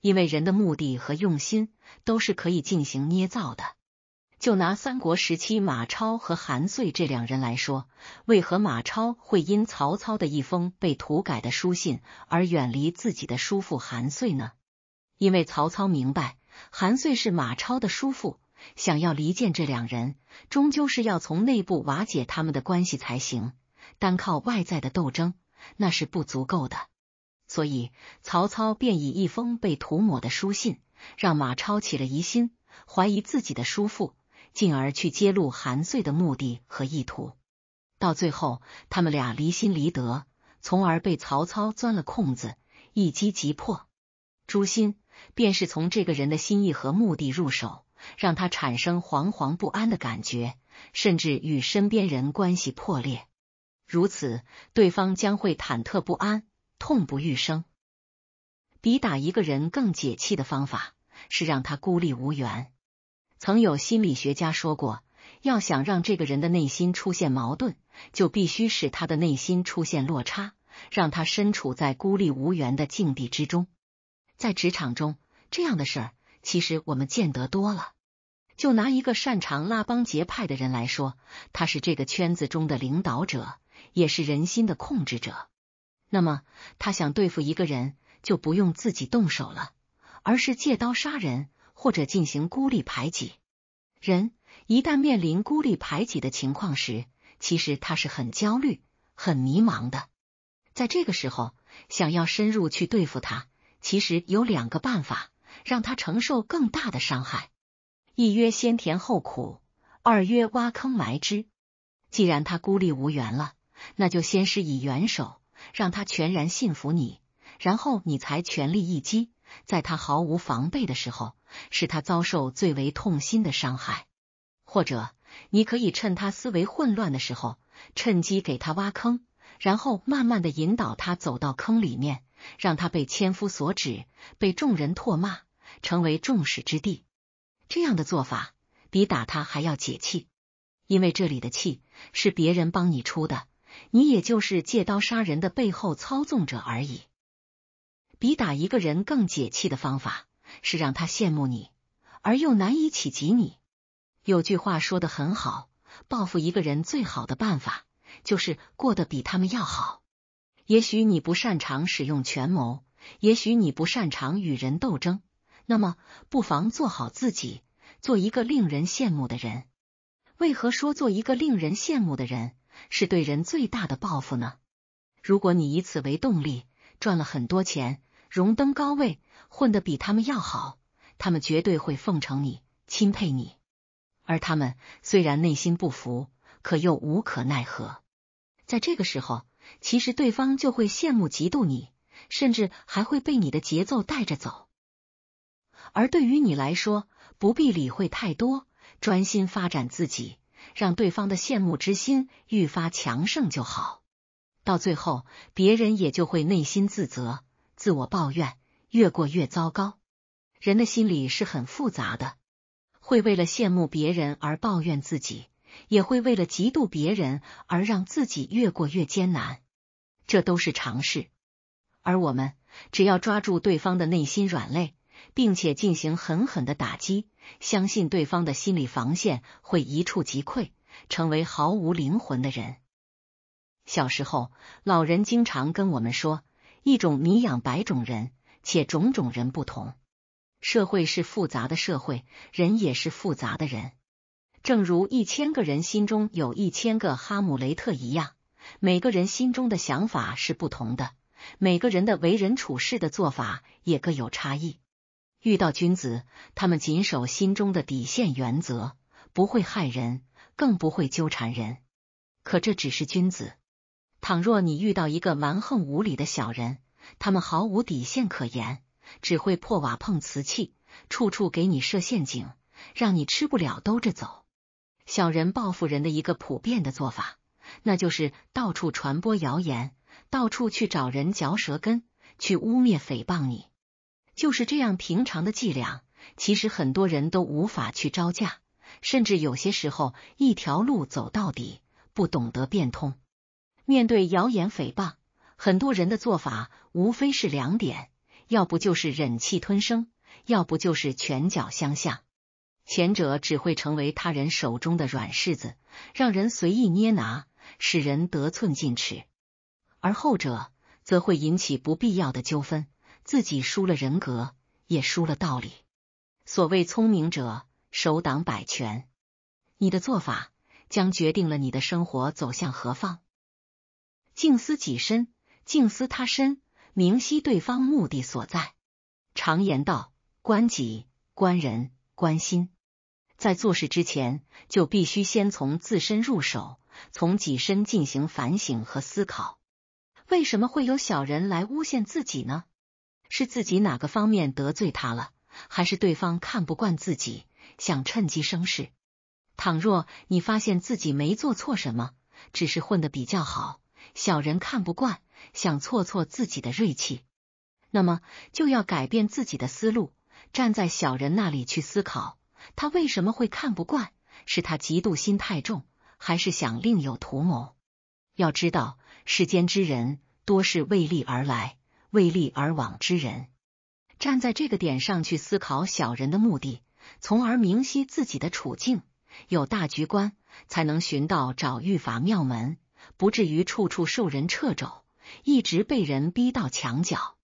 因为人的目的和用心都是可以进行捏造的。就拿三国时期马超和韩遂这两人来说，为何马超会因曹操的一封被涂改的书信而远离自己的叔父韩遂呢？因为曹操明白韩遂是马超的叔父。想要离间这两人，终究是要从内部瓦解他们的关系才行。单靠外在的斗争那是不足够的，所以曹操便以一封被涂抹的书信，让马超起了疑心，怀疑自己的叔父，进而去揭露韩遂的目的和意图。到最后，他们俩离心离德，从而被曹操钻了空子，一击即破。诛心便是从这个人的心意和目的入手。让他产生惶惶不安的感觉，甚至与身边人关系破裂。如此，对方将会忐忑不安、痛不欲生。比打一个人更解气的方法是让他孤立无援。曾有心理学家说过，要想让这个人的内心出现矛盾，就必须使他的内心出现落差，让他身处在孤立无援的境地之中。在职场中，这样的事儿其实我们见得多了。就拿一个擅长拉帮结派的人来说，他是这个圈子中的领导者，也是人心的控制者。那么，他想对付一个人，就不用自己动手了，而是借刀杀人，或者进行孤立排挤。人一旦面临孤立排挤的情况时，其实他是很焦虑、很迷茫的。在这个时候，想要深入去对付他，其实有两个办法，让他承受更大的伤害。一曰先甜后苦，二曰挖坑埋之。既然他孤立无援了，那就先是以援手，让他全然信服你，然后你才全力一击，在他毫无防备的时候，使他遭受最为痛心的伤害。或者，你可以趁他思维混乱的时候，趁机给他挖坑，然后慢慢的引导他走到坑里面，让他被千夫所指，被众人唾骂，成为众矢之的。这样的做法比打他还要解气，因为这里的气是别人帮你出的，你也就是借刀杀人的背后操纵者而已。比打一个人更解气的方法是让他羡慕你而又难以企及你。有句话说的很好，报复一个人最好的办法就是过得比他们要好。也许你不擅长使用权谋，也许你不擅长与人斗争。那么，不妨做好自己，做一个令人羡慕的人。为何说做一个令人羡慕的人是对人最大的报复呢？如果你以此为动力，赚了很多钱，荣登高位，混得比他们要好，他们绝对会奉承你、钦佩你。而他们虽然内心不服，可又无可奈何。在这个时候，其实对方就会羡慕、嫉妒你，甚至还会被你的节奏带着走。而对于你来说，不必理会太多，专心发展自己，让对方的羡慕之心愈发强盛就好。到最后，别人也就会内心自责、自我抱怨，越过越糟糕。人的心理是很复杂的，会为了羡慕别人而抱怨自己，也会为了嫉妒别人而让自己越过越艰难，这都是常事。而我们只要抓住对方的内心软肋。并且进行狠狠的打击，相信对方的心理防线会一触即溃，成为毫无灵魂的人。小时候，老人经常跟我们说：“一种米养百种人，且种种人不同。社会是复杂的社会，人也是复杂的人。正如一千个人心中有一千个哈姆雷特一样，每个人心中的想法是不同的，每个人的为人处事的做法也各有差异。”遇到君子，他们谨守心中的底线原则，不会害人，更不会纠缠人。可这只是君子。倘若你遇到一个蛮横无理的小人，他们毫无底线可言，只会破瓦碰瓷器，处处给你设陷阱，让你吃不了兜着走。小人报复人的一个普遍的做法，那就是到处传播谣言，到处去找人嚼舌根，去污蔑诽谤你。就是这样平常的伎俩，其实很多人都无法去招架，甚至有些时候一条路走到底，不懂得变通。面对谣言诽谤，很多人的做法无非是两点：要不就是忍气吞声，要不就是拳脚相向。前者只会成为他人手中的软柿子，让人随意捏拿，使人得寸进尺；而后者则会引起不必要的纠纷。自己输了人格，也输了道理。所谓聪明者，手挡百拳。你的做法将决定了你的生活走向何方。静思己身，静思他身，明晰对方目的所在。常言道：观己、观人、观心。在做事之前，就必须先从自身入手，从己身进行反省和思考。为什么会有小人来诬陷自己呢？是自己哪个方面得罪他了，还是对方看不惯自己，想趁机生事？倘若你发现自己没做错什么，只是混得比较好，小人看不惯，想挫挫自己的锐气，那么就要改变自己的思路，站在小人那里去思考，他为什么会看不惯？是他嫉妒心太重，还是想另有图谋？要知道，世间之人多是为利而来。为利而往之人，站在这个点上去思考小人的目的，从而明晰自己的处境，有大局观，才能寻到找御法庙门，不至于处处受人掣肘，一直被人逼到墙角。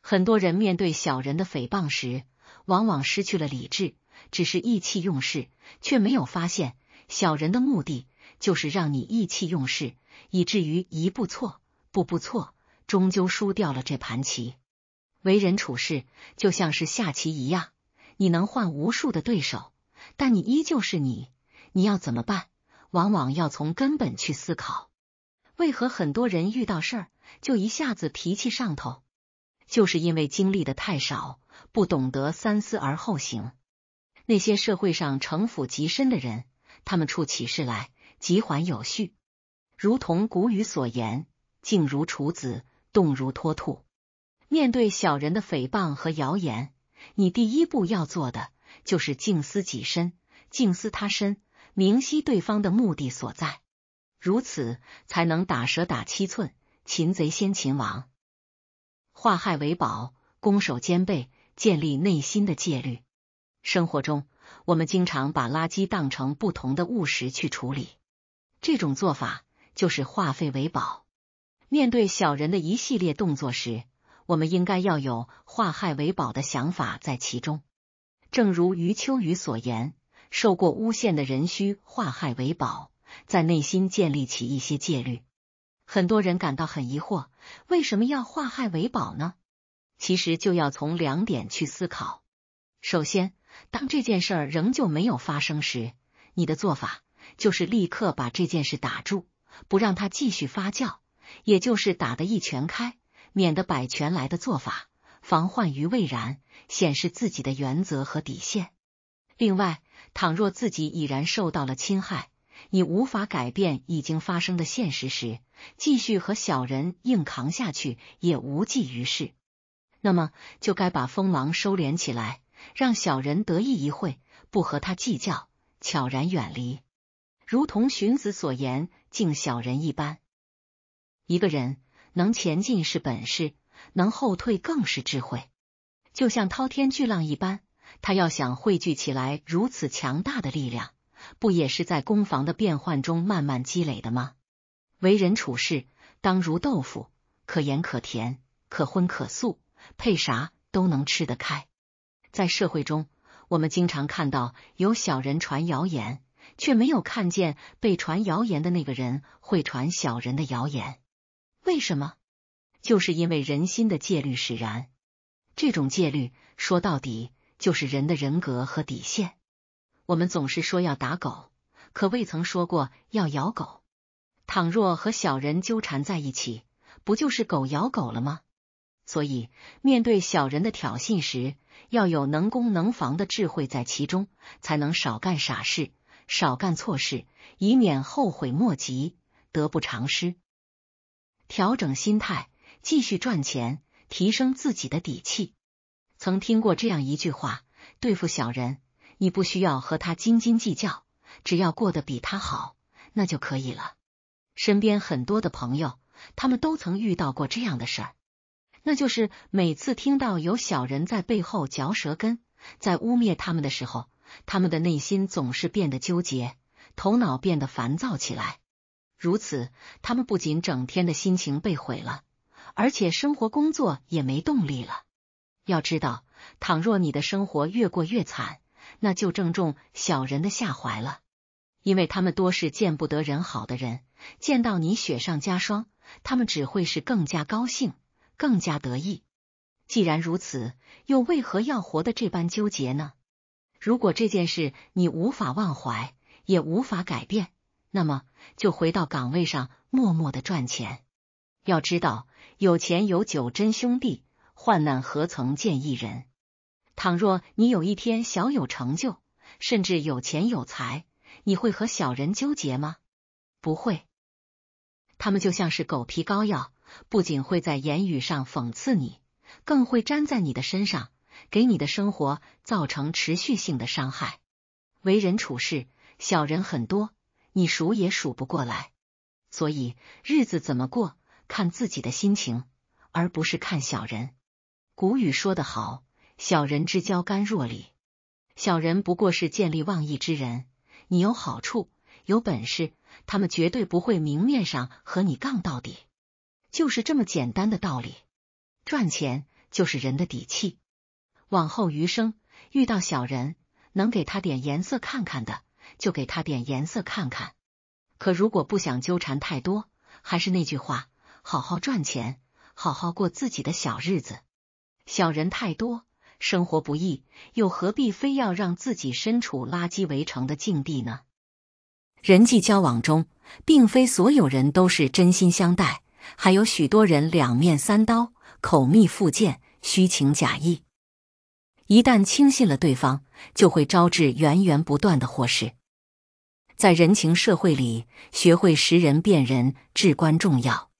很多人面对小人的诽谤时，往往失去了理智，只是意气用事，却没有发现小人的目的就是让你意气用事，以至于一步错，步步错。终究输掉了这盘棋。为人处事就像是下棋一样，你能换无数的对手，但你依旧是你。你要怎么办？往往要从根本去思考。为何很多人遇到事儿就一下子脾气上头？就是因为经历的太少，不懂得三思而后行。那些社会上城府极深的人，他们处起事来极缓有序，如同古语所言：“静如处子。”动如脱兔。面对小人的诽谤和谣言，你第一步要做的就是静思己身，静思他身，明晰对方的目的所在，如此才能打蛇打七寸，擒贼先擒王，化害为宝，攻守兼备，建立内心的戒律。生活中，我们经常把垃圾当成不同的物食去处理，这种做法就是化废为宝。面对小人的一系列动作时，我们应该要有化害为宝的想法在其中。正如余秋雨所言，受过诬陷的人需化害为宝，在内心建立起一些戒律。很多人感到很疑惑，为什么要化害为宝呢？其实就要从两点去思考。首先，当这件事儿仍旧没有发生时，你的做法就是立刻把这件事打住，不让它继续发酵。也就是打得一拳开，免得百拳来的做法，防患于未然，显示自己的原则和底线。另外，倘若自己已然受到了侵害，已无法改变已经发生的现实时，继续和小人硬扛下去也无济于事，那么就该把锋芒收敛起来，让小人得意一会，不和他计较，悄然远离，如同荀子所言，敬小人一般。一个人能前进是本事，能后退更是智慧。就像滔天巨浪一般，他要想汇聚起来如此强大的力量，不也是在攻防的变换中慢慢积累的吗？为人处事，当如豆腐，可盐可甜，可荤可素，配啥都能吃得开。在社会中，我们经常看到有小人传谣言，却没有看见被传谣言的那个人会传小人的谣言。为什么？就是因为人心的戒律使然。这种戒律说到底就是人的人格和底线。我们总是说要打狗，可未曾说过要咬狗。倘若和小人纠缠在一起，不就是狗咬狗了吗？所以，面对小人的挑衅时，要有能攻能防的智慧在其中，才能少干傻事，少干错事，以免后悔莫及，得不偿失。调整心态，继续赚钱，提升自己的底气。曾听过这样一句话：对付小人，你不需要和他斤斤计较，只要过得比他好，那就可以了。身边很多的朋友，他们都曾遇到过这样的事儿，那就是每次听到有小人在背后嚼舌根，在污蔑他们的时候，他们的内心总是变得纠结，头脑变得烦躁起来。如此，他们不仅整天的心情被毁了，而且生活工作也没动力了。要知道，倘若你的生活越过越惨，那就正中小人的下怀了，因为他们多是见不得人好的人，见到你雪上加霜，他们只会是更加高兴，更加得意。既然如此，又为何要活得这般纠结呢？如果这件事你无法忘怀，也无法改变。那么就回到岗位上，默默的赚钱。要知道，有钱有酒真兄弟，患难何曾见一人？倘若你有一天小有成就，甚至有钱有财，你会和小人纠结吗？不会，他们就像是狗皮膏药，不仅会在言语上讽刺你，更会粘在你的身上，给你的生活造成持续性的伤害。为人处事，小人很多。你数也数不过来，所以日子怎么过，看自己的心情，而不是看小人。古语说得好：“小人之交甘若醴。”小人不过是见利忘义之人，你有好处、有本事，他们绝对不会明面上和你杠到底。就是这么简单的道理。赚钱就是人的底气。往后余生，遇到小人，能给他点颜色看看的。就给他点颜色看看。可如果不想纠缠太多，还是那句话：好好赚钱，好好过自己的小日子。小人太多，生活不易，又何必非要让自己身处垃圾围城的境地呢？人际交往中，并非所有人都是真心相待，还有许多人两面三刀、口蜜腹剑、虚情假意。一旦轻信了对方，就会招致源源不断的祸事。在人情社会里，学会识人辨人至关重要。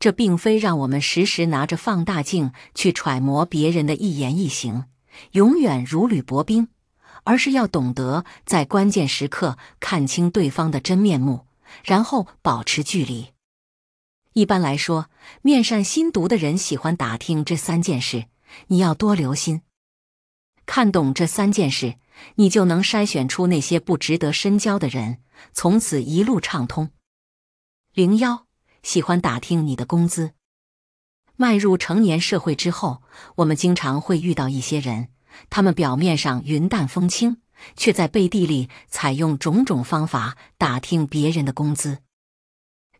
这并非让我们时时拿着放大镜去揣摩别人的一言一行，永远如履薄冰，而是要懂得在关键时刻看清对方的真面目，然后保持距离。一般来说，面善心毒的人喜欢打听这三件事，你要多留心，看懂这三件事。你就能筛选出那些不值得深交的人，从此一路畅通。零幺喜欢打听你的工资。迈入成年社会之后，我们经常会遇到一些人，他们表面上云淡风轻，却在背地里采用种种方法打听别人的工资。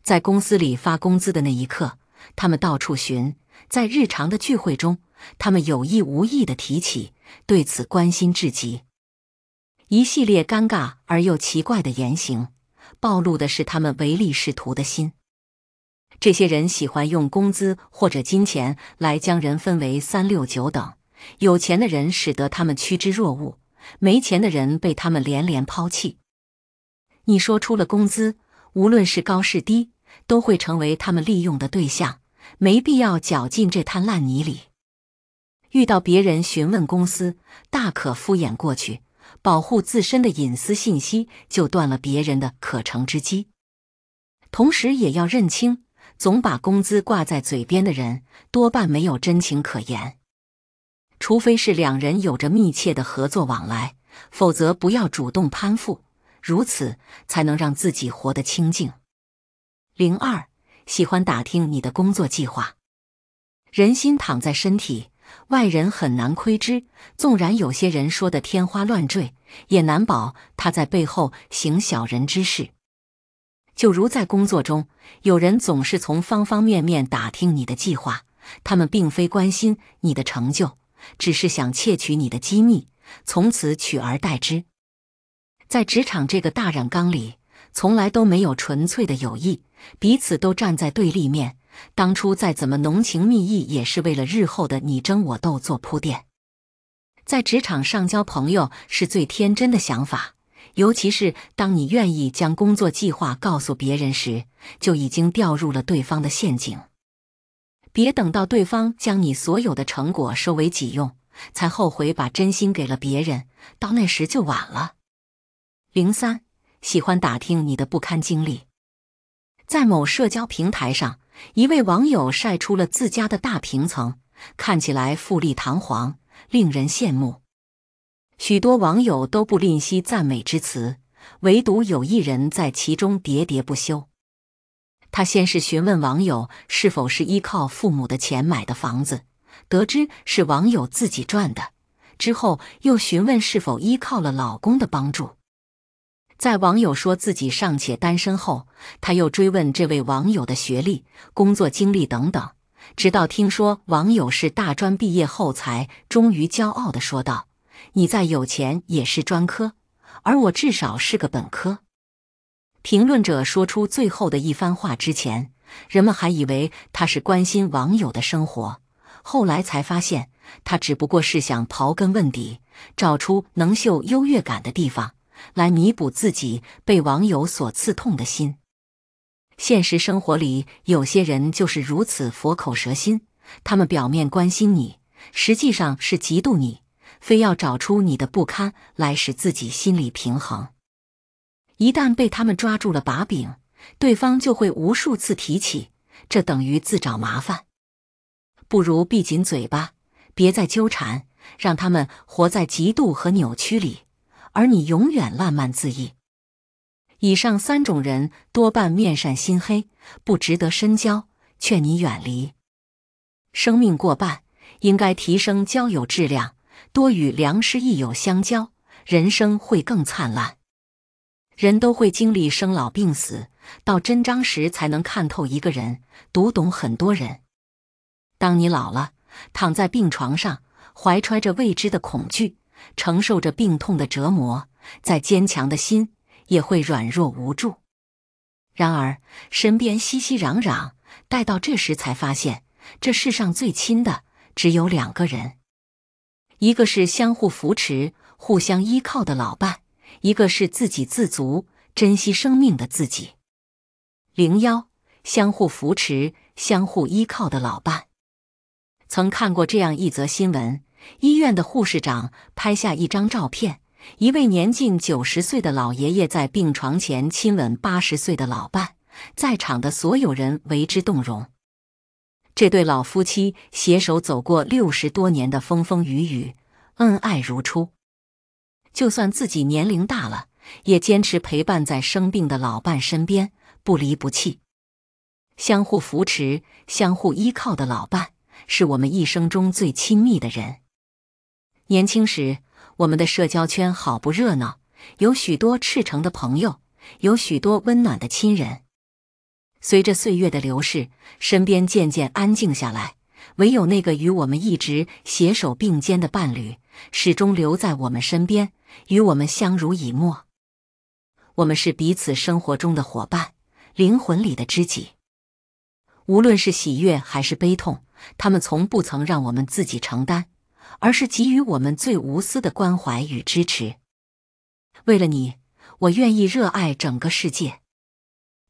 在公司里发工资的那一刻，他们到处寻；在日常的聚会中，他们有意无意的提起，对此关心至极。一系列尴尬而又奇怪的言行，暴露的是他们唯利是图的心。这些人喜欢用工资或者金钱来将人分为三六九等，有钱的人使得他们趋之若鹜，没钱的人被他们连连抛弃。你说出了工资，无论是高是低，都会成为他们利用的对象，没必要搅进这滩烂泥里。遇到别人询问公司，大可敷衍过去。保护自身的隐私信息，就断了别人的可乘之机。同时，也要认清，总把工资挂在嘴边的人，多半没有真情可言。除非是两人有着密切的合作往来，否则不要主动攀附，如此才能让自己活得清静。零二，喜欢打听你的工作计划。人心躺在身体。外人很难窥知，纵然有些人说的天花乱坠，也难保他在背后行小人之事。就如在工作中，有人总是从方方面面打听你的计划，他们并非关心你的成就，只是想窃取你的机密，从此取而代之。在职场这个大染缸里，从来都没有纯粹的友谊，彼此都站在对立面。当初再怎么浓情蜜意，也是为了日后的你争我斗做铺垫。在职场上交朋友是最天真的想法，尤其是当你愿意将工作计划告诉别人时，就已经掉入了对方的陷阱。别等到对方将你所有的成果收为己用，才后悔把真心给了别人，到那时就晚了。零三喜欢打听你的不堪经历，在某社交平台上。一位网友晒出了自家的大平层，看起来富丽堂皇，令人羡慕。许多网友都不吝惜赞美之词，唯独有一人在其中喋喋不休。他先是询问网友是否是依靠父母的钱买的房子，得知是网友自己赚的之后，又询问是否依靠了老公的帮助。在网友说自己尚且单身后，他又追问这位网友的学历、工作经历等等，直到听说网友是大专毕业后，才终于骄傲地说道：“你在有钱也是专科，而我至少是个本科。”评论者说出最后的一番话之前，人们还以为他是关心网友的生活，后来才发现他只不过是想刨根问底，找出能秀优越感的地方。来弥补自己被网友所刺痛的心。现实生活里，有些人就是如此佛口蛇心，他们表面关心你，实际上是嫉妒你，非要找出你的不堪来使自己心理平衡。一旦被他们抓住了把柄，对方就会无数次提起，这等于自找麻烦。不如闭紧嘴巴，别再纠缠，让他们活在嫉妒和扭曲里。而你永远烂漫自意。以上三种人多半面善心黑，不值得深交，劝你远离。生命过半，应该提升交友质量，多与良师益友相交，人生会更灿烂。人都会经历生老病死，到真章时才能看透一个人，读懂很多人。当你老了，躺在病床上，怀揣着未知的恐惧。承受着病痛的折磨，再坚强的心也会软弱无助。然而，身边熙熙攘攘，待到这时才发现，这世上最亲的只有两个人：一个是相互扶持、互相依靠的老伴，一个是自给自足、珍惜生命的自己。零幺，相互扶持、相互依靠的老伴，曾看过这样一则新闻。医院的护士长拍下一张照片：一位年近九十岁的老爷爷在病床前亲吻八十岁的老伴，在场的所有人为之动容。这对老夫妻携手走过六十多年的风风雨雨，恩爱如初。就算自己年龄大了，也坚持陪伴在生病的老伴身边，不离不弃，相互扶持、相互依靠的老伴，是我们一生中最亲密的人。年轻时，我们的社交圈好不热闹，有许多赤诚的朋友，有许多温暖的亲人。随着岁月的流逝，身边渐渐安静下来，唯有那个与我们一直携手并肩的伴侣，始终留在我们身边，与我们相濡以沫。我们是彼此生活中的伙伴，灵魂里的知己。无论是喜悦还是悲痛，他们从不曾让我们自己承担。而是给予我们最无私的关怀与支持。为了你，我愿意热爱整个世界。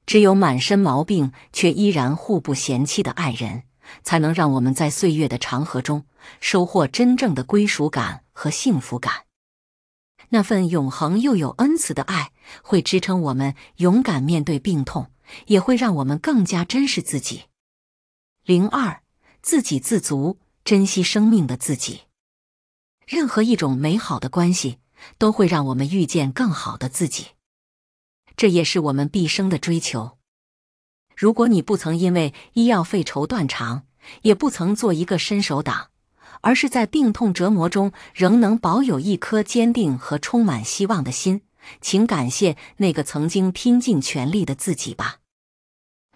只有满身毛病却依然互不嫌弃的爱人，才能让我们在岁月的长河中收获真正的归属感和幸福感。那份永恒又有恩慈的爱，会支撑我们勇敢面对病痛，也会让我们更加珍视自己。零二，自给自足，珍惜生命的自己。任何一种美好的关系，都会让我们遇见更好的自己，这也是我们毕生的追求。如果你不曾因为医药费愁断肠，也不曾做一个伸手党，而是在病痛折磨中仍能保有一颗坚定和充满希望的心，请感谢那个曾经拼尽全力的自己吧。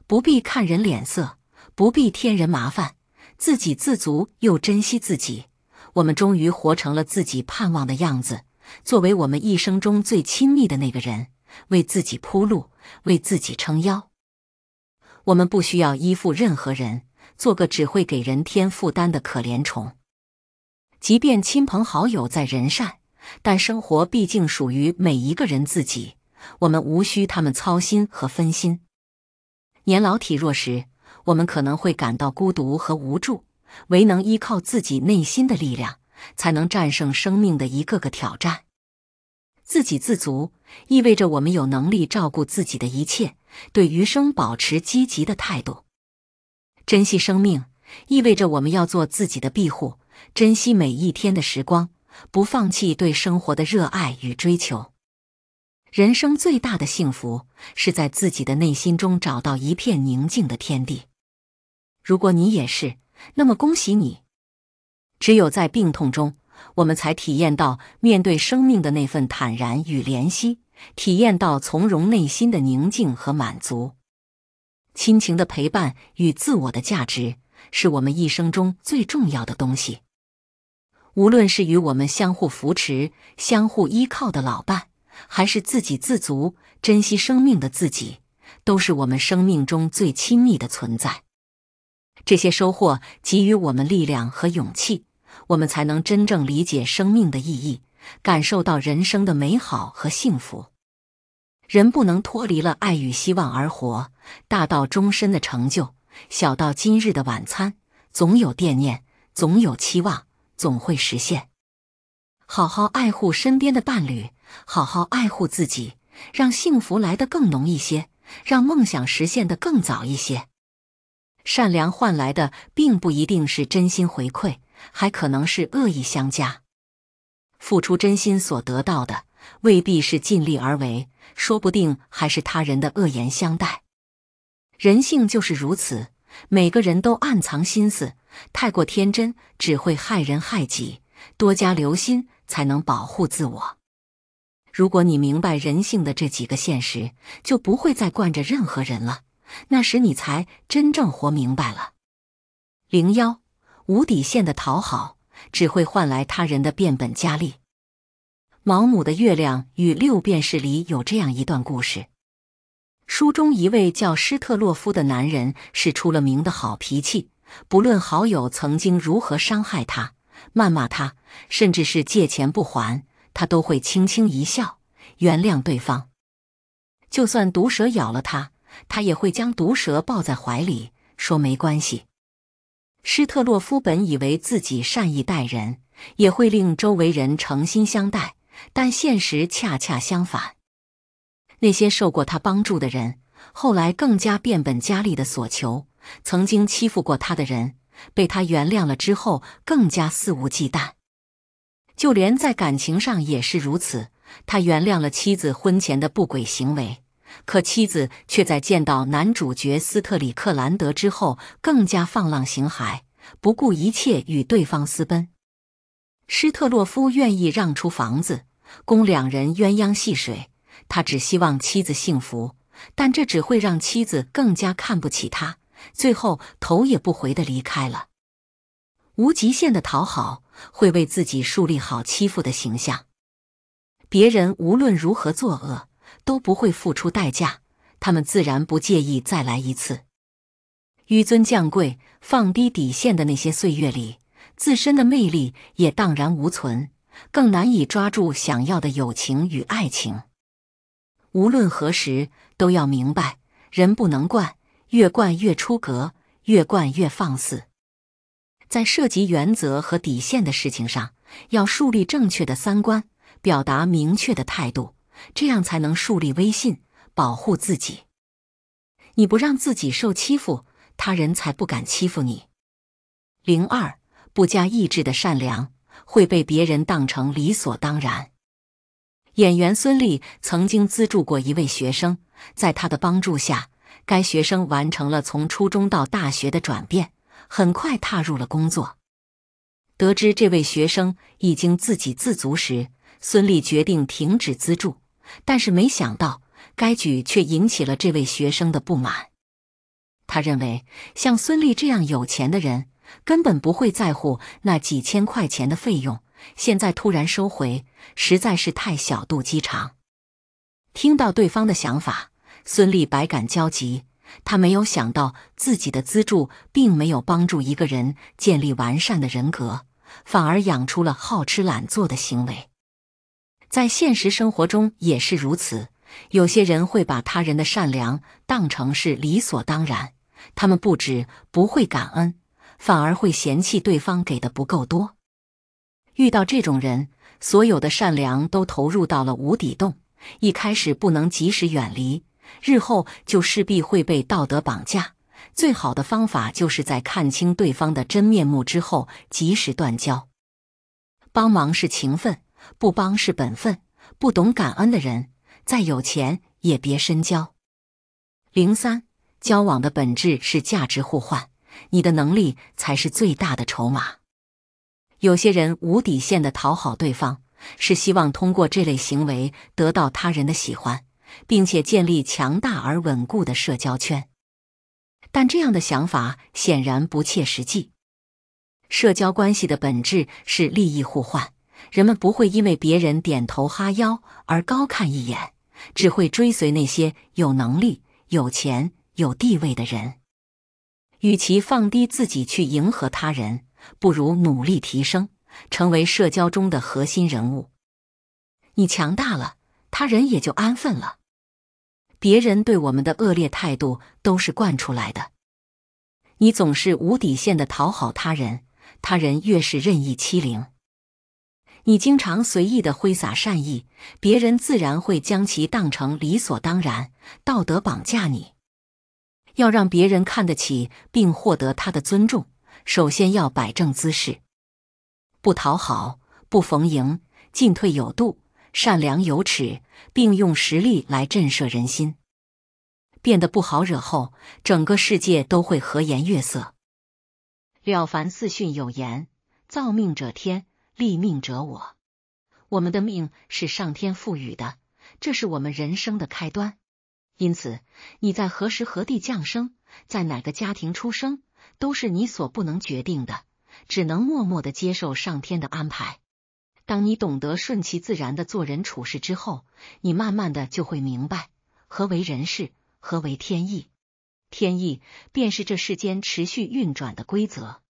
不必看人脸色，不必添人麻烦，自给自足又珍惜自己。我们终于活成了自己盼望的样子。作为我们一生中最亲密的那个人，为自己铺路，为自己撑腰。我们不需要依附任何人，做个只会给人添负担的可怜虫。即便亲朋好友在人善，但生活毕竟属于每一个人自己。我们无需他们操心和分心。年老体弱时，我们可能会感到孤独和无助。唯能依靠自己内心的力量，才能战胜生命的一个个挑战。自给自足意味着我们有能力照顾自己的一切，对余生保持积极的态度。珍惜生命意味着我们要做自己的庇护，珍惜每一天的时光，不放弃对生活的热爱与追求。人生最大的幸福是在自己的内心中找到一片宁静的天地。如果你也是。那么，恭喜你！只有在病痛中，我们才体验到面对生命的那份坦然与怜惜，体验到从容内心的宁静和满足。亲情的陪伴与自我的价值，是我们一生中最重要的东西。无论是与我们相互扶持、相互依靠的老伴，还是自给自足、珍惜生命的自己，都是我们生命中最亲密的存在。这些收获给予我们力量和勇气，我们才能真正理解生命的意义，感受到人生的美好和幸福。人不能脱离了爱与希望而活，大到终身的成就，小到今日的晚餐，总有惦念，总有期望，总会实现。好好爱护身边的伴侣，好好爱护自己，让幸福来得更浓一些，让梦想实现的更早一些。善良换来的并不一定是真心回馈，还可能是恶意相加。付出真心所得到的未必是尽力而为，说不定还是他人的恶言相待。人性就是如此，每个人都暗藏心思，太过天真只会害人害己。多加留心，才能保护自我。如果你明白人性的这几个现实，就不会再惯着任何人了。那时你才真正活明白了。零幺，无底线的讨好只会换来他人的变本加厉。毛姆的《月亮与六便士》里有这样一段故事：书中一位叫施特洛夫的男人是出了名的好脾气，不论好友曾经如何伤害他、谩骂他，甚至是借钱不还，他都会轻轻一笑，原谅对方。就算毒蛇咬了他。他也会将毒蛇抱在怀里，说没关系。施特洛夫本以为自己善意待人，也会令周围人诚心相待，但现实恰恰相反。那些受过他帮助的人，后来更加变本加厉的索求；曾经欺负过他的人，被他原谅了之后，更加肆无忌惮。就连在感情上也是如此，他原谅了妻子婚前的不轨行为。可妻子却在见到男主角斯特里克兰德之后，更加放浪形骸，不顾一切与对方私奔。施特洛夫愿意让出房子，供两人鸳鸯戏水，他只希望妻子幸福，但这只会让妻子更加看不起他，最后头也不回地离开了。无极限的讨好会为自己树立好欺负的形象，别人无论如何作恶。都不会付出代价，他们自然不介意再来一次。纡尊降贵、放低底线的那些岁月里，自身的魅力也荡然无存，更难以抓住想要的友情与爱情。无论何时，都要明白，人不能惯，越惯越出格，越惯越放肆。在涉及原则和底线的事情上，要树立正确的三观，表达明确的态度。这样才能树立威信，保护自己。你不让自己受欺负，他人才不敢欺负你。零二不加意志的善良会被别人当成理所当然。演员孙俪曾经资助过一位学生，在他的帮助下，该学生完成了从初中到大学的转变，很快踏入了工作。得知这位学生已经自给自足时，孙俪决定停止资助。但是没想到，该举却引起了这位学生的不满。他认为，像孙俪这样有钱的人，根本不会在乎那几千块钱的费用。现在突然收回，实在是太小肚鸡肠。听到对方的想法，孙俪百感交集。他没有想到，自己的资助并没有帮助一个人建立完善的人格，反而养出了好吃懒做的行为。在现实生活中也是如此，有些人会把他人的善良当成是理所当然，他们不只不会感恩，反而会嫌弃对方给的不够多。遇到这种人，所有的善良都投入到了无底洞，一开始不能及时远离，日后就势必会被道德绑架。最好的方法就是在看清对方的真面目之后，及时断交。帮忙是情分。不帮是本分，不懂感恩的人，再有钱也别深交。零三，交往的本质是价值互换，你的能力才是最大的筹码。有些人无底线的讨好对方，是希望通过这类行为得到他人的喜欢，并且建立强大而稳固的社交圈。但这样的想法显然不切实际。社交关系的本质是利益互换。人们不会因为别人点头哈腰而高看一眼，只会追随那些有能力、有钱、有地位的人。与其放低自己去迎合他人，不如努力提升，成为社交中的核心人物。你强大了，他人也就安分了。别人对我们的恶劣态度都是惯出来的。你总是无底线的讨好他人，他人越是任意欺凌。你经常随意的挥洒善意，别人自然会将其当成理所当然。道德绑架你，要让别人看得起并获得他的尊重，首先要摆正姿势，不讨好，不逢迎，进退有度，善良有尺，并用实力来震慑人心，变得不好惹后，整个世界都会和颜悦色。《了凡四训》有言：“造命者天。”立命者我，我们的命是上天赋予的，这是我们人生的开端。因此，你在何时何地降生，在哪个家庭出生，都是你所不能决定的，只能默默的接受上天的安排。当你懂得顺其自然的做人处事之后，你慢慢的就会明白何为人事，何为天意。天意便是这世间持续运转的规则，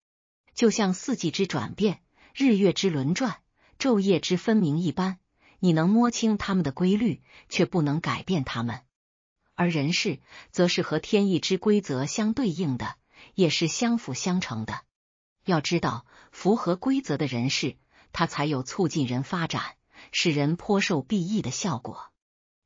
就像四季之转变。日月之轮转，昼夜之分明一般，你能摸清他们的规律，却不能改变他们。而人事，则是和天意之规则相对应的，也是相辅相成的。要知道，符合规则的人事，它才有促进人发展，使人颇受裨益的效果。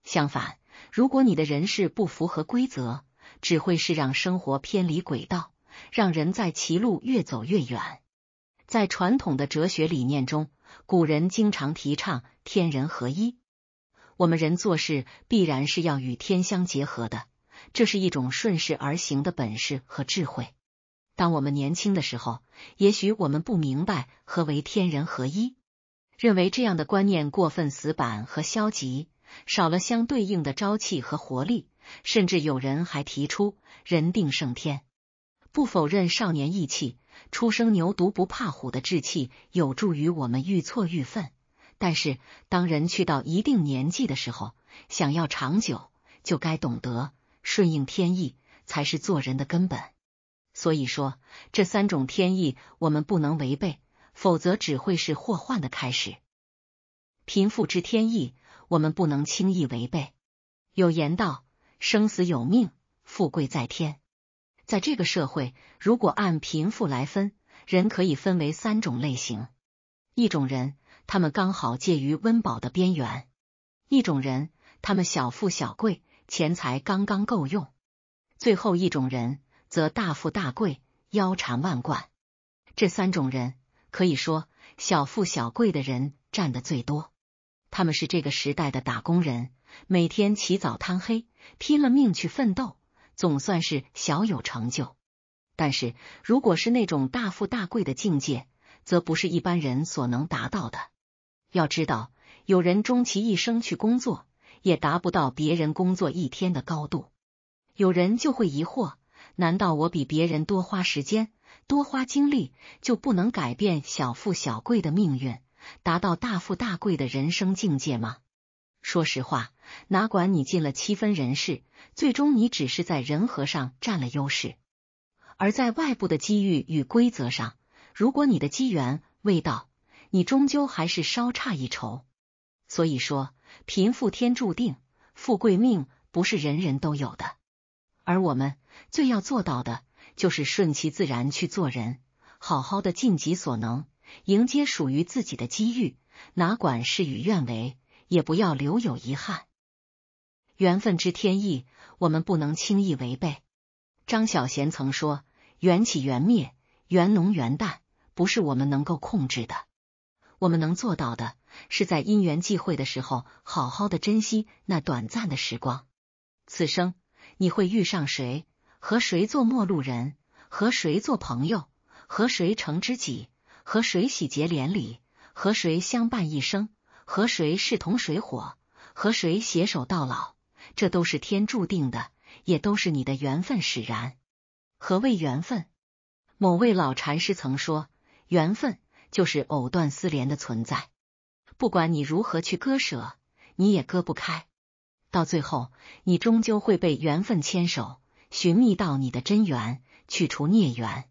相反，如果你的人事不符合规则，只会是让生活偏离轨道，让人在歧路越走越远。在传统的哲学理念中，古人经常提倡天人合一。我们人做事必然是要与天相结合的，这是一种顺势而行的本事和智慧。当我们年轻的时候，也许我们不明白何为天人合一，认为这样的观念过分死板和消极，少了相对应的朝气和活力。甚至有人还提出“人定胜天”，不否认少年意气。初生牛犊不怕虎的志气有助于我们愈挫愈奋，但是当人去到一定年纪的时候，想要长久，就该懂得顺应天意才是做人的根本。所以说，这三种天意我们不能违背，否则只会是祸患的开始。贫富之天意，我们不能轻易违背。有言道：“生死有命，富贵在天。”在这个社会，如果按贫富来分，人可以分为三种类型：一种人，他们刚好介于温饱的边缘；一种人，他们小富小贵，钱财刚刚够用；最后一种人，则大富大贵，腰缠万贯。这三种人可以说，小富小贵的人占的最多。他们是这个时代的打工人，每天起早贪黑，拼了命去奋斗。总算是小有成就，但是如果是那种大富大贵的境界，则不是一般人所能达到的。要知道，有人终其一生去工作，也达不到别人工作一天的高度。有人就会疑惑：难道我比别人多花时间、多花精力，就不能改变小富小贵的命运，达到大富大贵的人生境界吗？说实话，哪管你进了七分人事，最终你只是在人和上占了优势；而在外部的机遇与规则上，如果你的机缘未到，你终究还是稍差一筹。所以说，贫富天注定，富贵命不是人人都有的。而我们最要做到的，就是顺其自然去做人，好好的尽己所能，迎接属于自己的机遇，哪管事与愿违。也不要留有遗憾。缘分之天意，我们不能轻易违背。张小贤曾说：“缘起缘灭，缘浓缘淡，不是我们能够控制的。我们能做到的是，在因缘际会的时候，好好的珍惜那短暂的时光。此生你会遇上谁？和谁做陌路人？和谁做朋友？和谁成知己？和谁喜结连理？和谁相伴一生？”和谁势同水火，和谁携手到老，这都是天注定的，也都是你的缘分使然。何谓缘分？某位老禅师曾说，缘分就是藕断丝连的存在，不管你如何去割舍，你也割不开。到最后，你终究会被缘分牵手，寻觅到你的真缘，去除孽缘。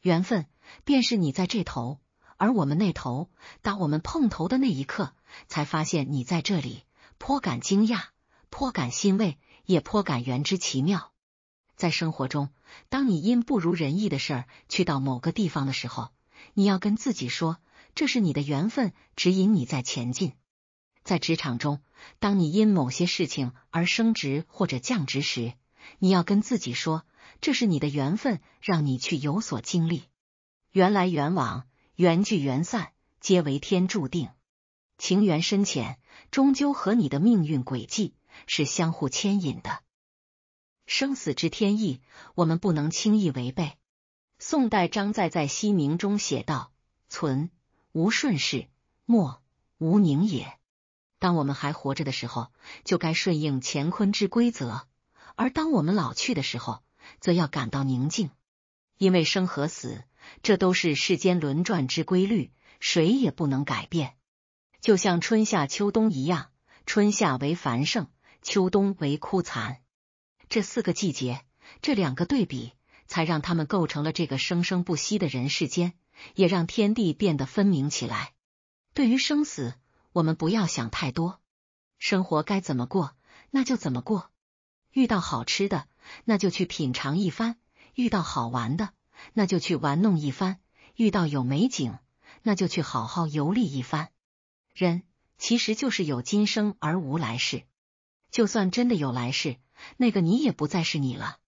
缘分便是你在这头，而我们那头，当我们碰头的那一刻。才发现你在这里，颇感惊讶，颇感欣慰，也颇感缘之奇妙。在生活中，当你因不如人意的事儿去到某个地方的时候，你要跟自己说，这是你的缘分指引你在前进。在职场中，当你因某些事情而升职或者降职时，你要跟自己说，这是你的缘分让你去有所经历。缘来缘往，缘聚缘散，皆为天注定。情缘深浅，终究和你的命运轨迹是相互牵引的。生死之天意，我们不能轻易违背。宋代张载在《西明》中写道：“存无顺事，莫无宁也。”当我们还活着的时候，就该顺应乾坤之规则；而当我们老去的时候，则要感到宁静。因为生和死，这都是世间轮转之规律，谁也不能改变。就像春夏秋冬一样，春夏为繁盛，秋冬为枯残。这四个季节，这两个对比，才让他们构成了这个生生不息的人世间，也让天地变得分明起来。对于生死，我们不要想太多，生活该怎么过那就怎么过。遇到好吃的，那就去品尝一番；遇到好玩的，那就去玩弄一番；遇到有美景，那就去好好游历一番。人其实就是有今生而无来世，就算真的有来世，那个你也不再是你了。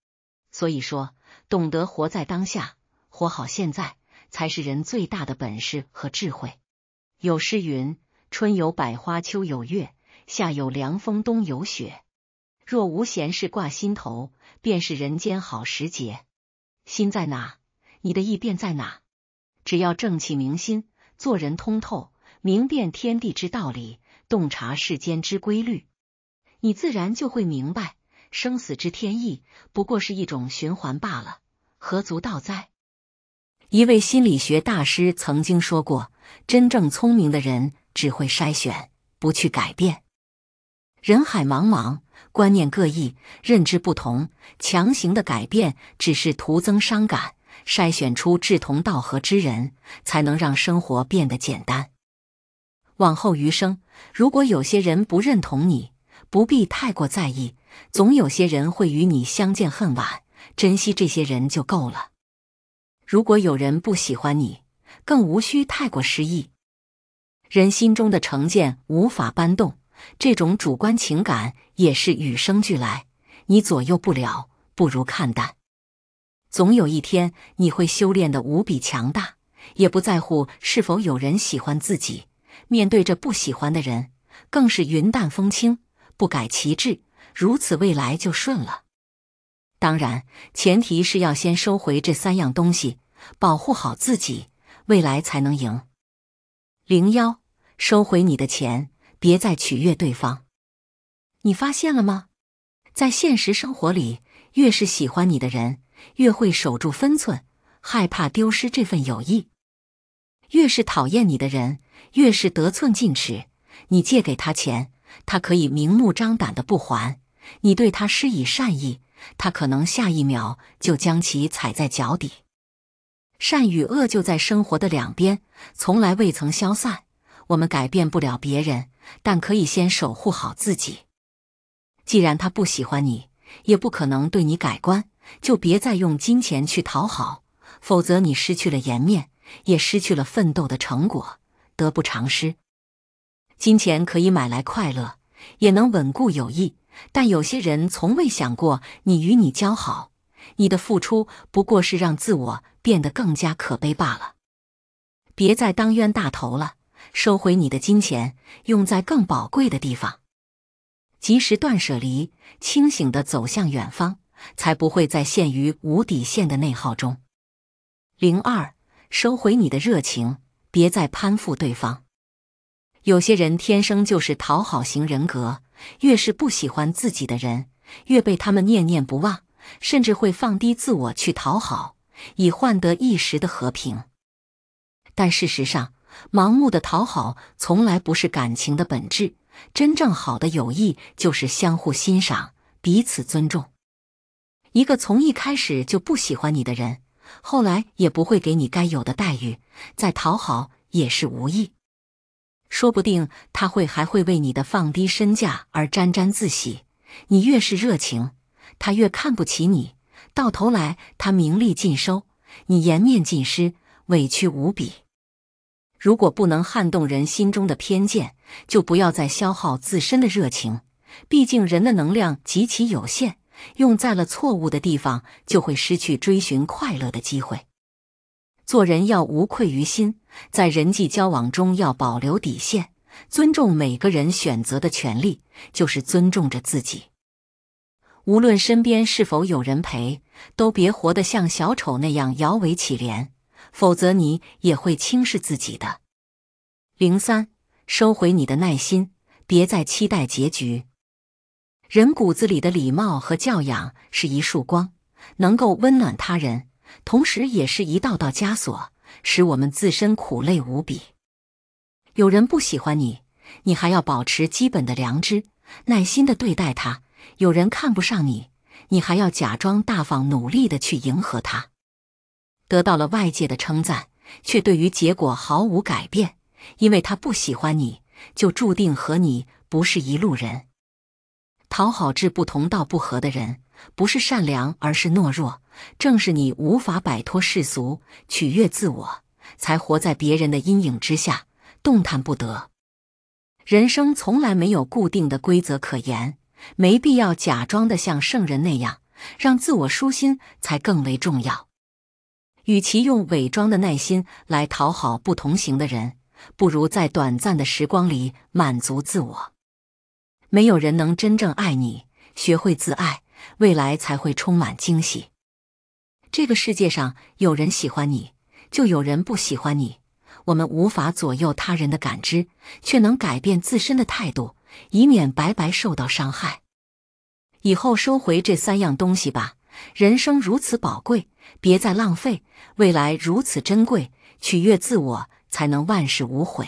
所以说，懂得活在当下，活好现在，才是人最大的本事和智慧。有诗云：“春有百花，秋有月，夏有凉风，冬有雪。若无闲事挂心头，便是人间好时节。”心在哪，你的意便在哪。只要正气明心，做人通透。明辨天地之道理，洞察世间之规律，你自然就会明白，生死之天意不过是一种循环罢了，何足道哉？一位心理学大师曾经说过：“真正聪明的人只会筛选，不去改变。人海茫茫，观念各异，认知不同，强行的改变只是徒增伤感。筛选出志同道合之人，才能让生活变得简单。”往后余生，如果有些人不认同你，不必太过在意；总有些人会与你相见恨晚，珍惜这些人就够了。如果有人不喜欢你，更无需太过失意。人心中的成见无法搬动，这种主观情感也是与生俱来，你左右不了，不如看淡。总有一天，你会修炼得无比强大，也不在乎是否有人喜欢自己。面对着不喜欢的人，更是云淡风轻，不改其志，如此未来就顺了。当然，前提是要先收回这三样东西，保护好自己，未来才能赢。零幺，收回你的钱，别再取悦对方。你发现了吗？在现实生活里，越是喜欢你的人，越会守住分寸，害怕丢失这份友谊；越是讨厌你的人，越是得寸进尺，你借给他钱，他可以明目张胆的不还；你对他施以善意，他可能下一秒就将其踩在脚底。善与恶就在生活的两边，从来未曾消散。我们改变不了别人，但可以先守护好自己。既然他不喜欢你，也不可能对你改观，就别再用金钱去讨好，否则你失去了颜面，也失去了奋斗的成果。得不偿失，金钱可以买来快乐，也能稳固友谊，但有些人从未想过你与你交好，你的付出不过是让自我变得更加可悲罢了。别再当冤大头了，收回你的金钱，用在更宝贵的地方。及时断舍离，清醒的走向远方，才不会再陷于无底线的内耗中。零二，收回你的热情。别再攀附对方。有些人天生就是讨好型人格，越是不喜欢自己的人，越被他们念念不忘，甚至会放低自我去讨好，以换得一时的和平。但事实上，盲目的讨好从来不是感情的本质。真正好的友谊就是相互欣赏、彼此尊重。一个从一开始就不喜欢你的人。后来也不会给你该有的待遇，再讨好也是无益。说不定他会还会为你的放低身价而沾沾自喜。你越是热情，他越看不起你。到头来，他名利尽收，你颜面尽失，委屈无比。如果不能撼动人心中的偏见，就不要再消耗自身的热情。毕竟人的能量极其有限。用在了错误的地方，就会失去追寻快乐的机会。做人要无愧于心，在人际交往中要保留底线，尊重每个人选择的权利，就是尊重着自己。无论身边是否有人陪，都别活得像小丑那样摇尾乞怜，否则你也会轻视自己的。零三，收回你的耐心，别再期待结局。人骨子里的礼貌和教养是一束光，能够温暖他人，同时也是一道道枷锁，使我们自身苦累无比。有人不喜欢你，你还要保持基本的良知，耐心的对待他；有人看不上你，你还要假装大方，努力的去迎合他。得到了外界的称赞，却对于结果毫无改变，因为他不喜欢你，就注定和你不是一路人。讨好至不同道不合的人，不是善良，而是懦弱。正是你无法摆脱世俗，取悦自我，才活在别人的阴影之下，动弹不得。人生从来没有固定的规则可言，没必要假装的像圣人那样，让自我舒心才更为重要。与其用伪装的耐心来讨好不同行的人，不如在短暂的时光里满足自我。没有人能真正爱你，学会自爱，未来才会充满惊喜。这个世界上有人喜欢你，就有人不喜欢你。我们无法左右他人的感知，却能改变自身的态度，以免白白受到伤害。以后收回这三样东西吧。人生如此宝贵，别再浪费；未来如此珍贵，取悦自我才能万事无悔。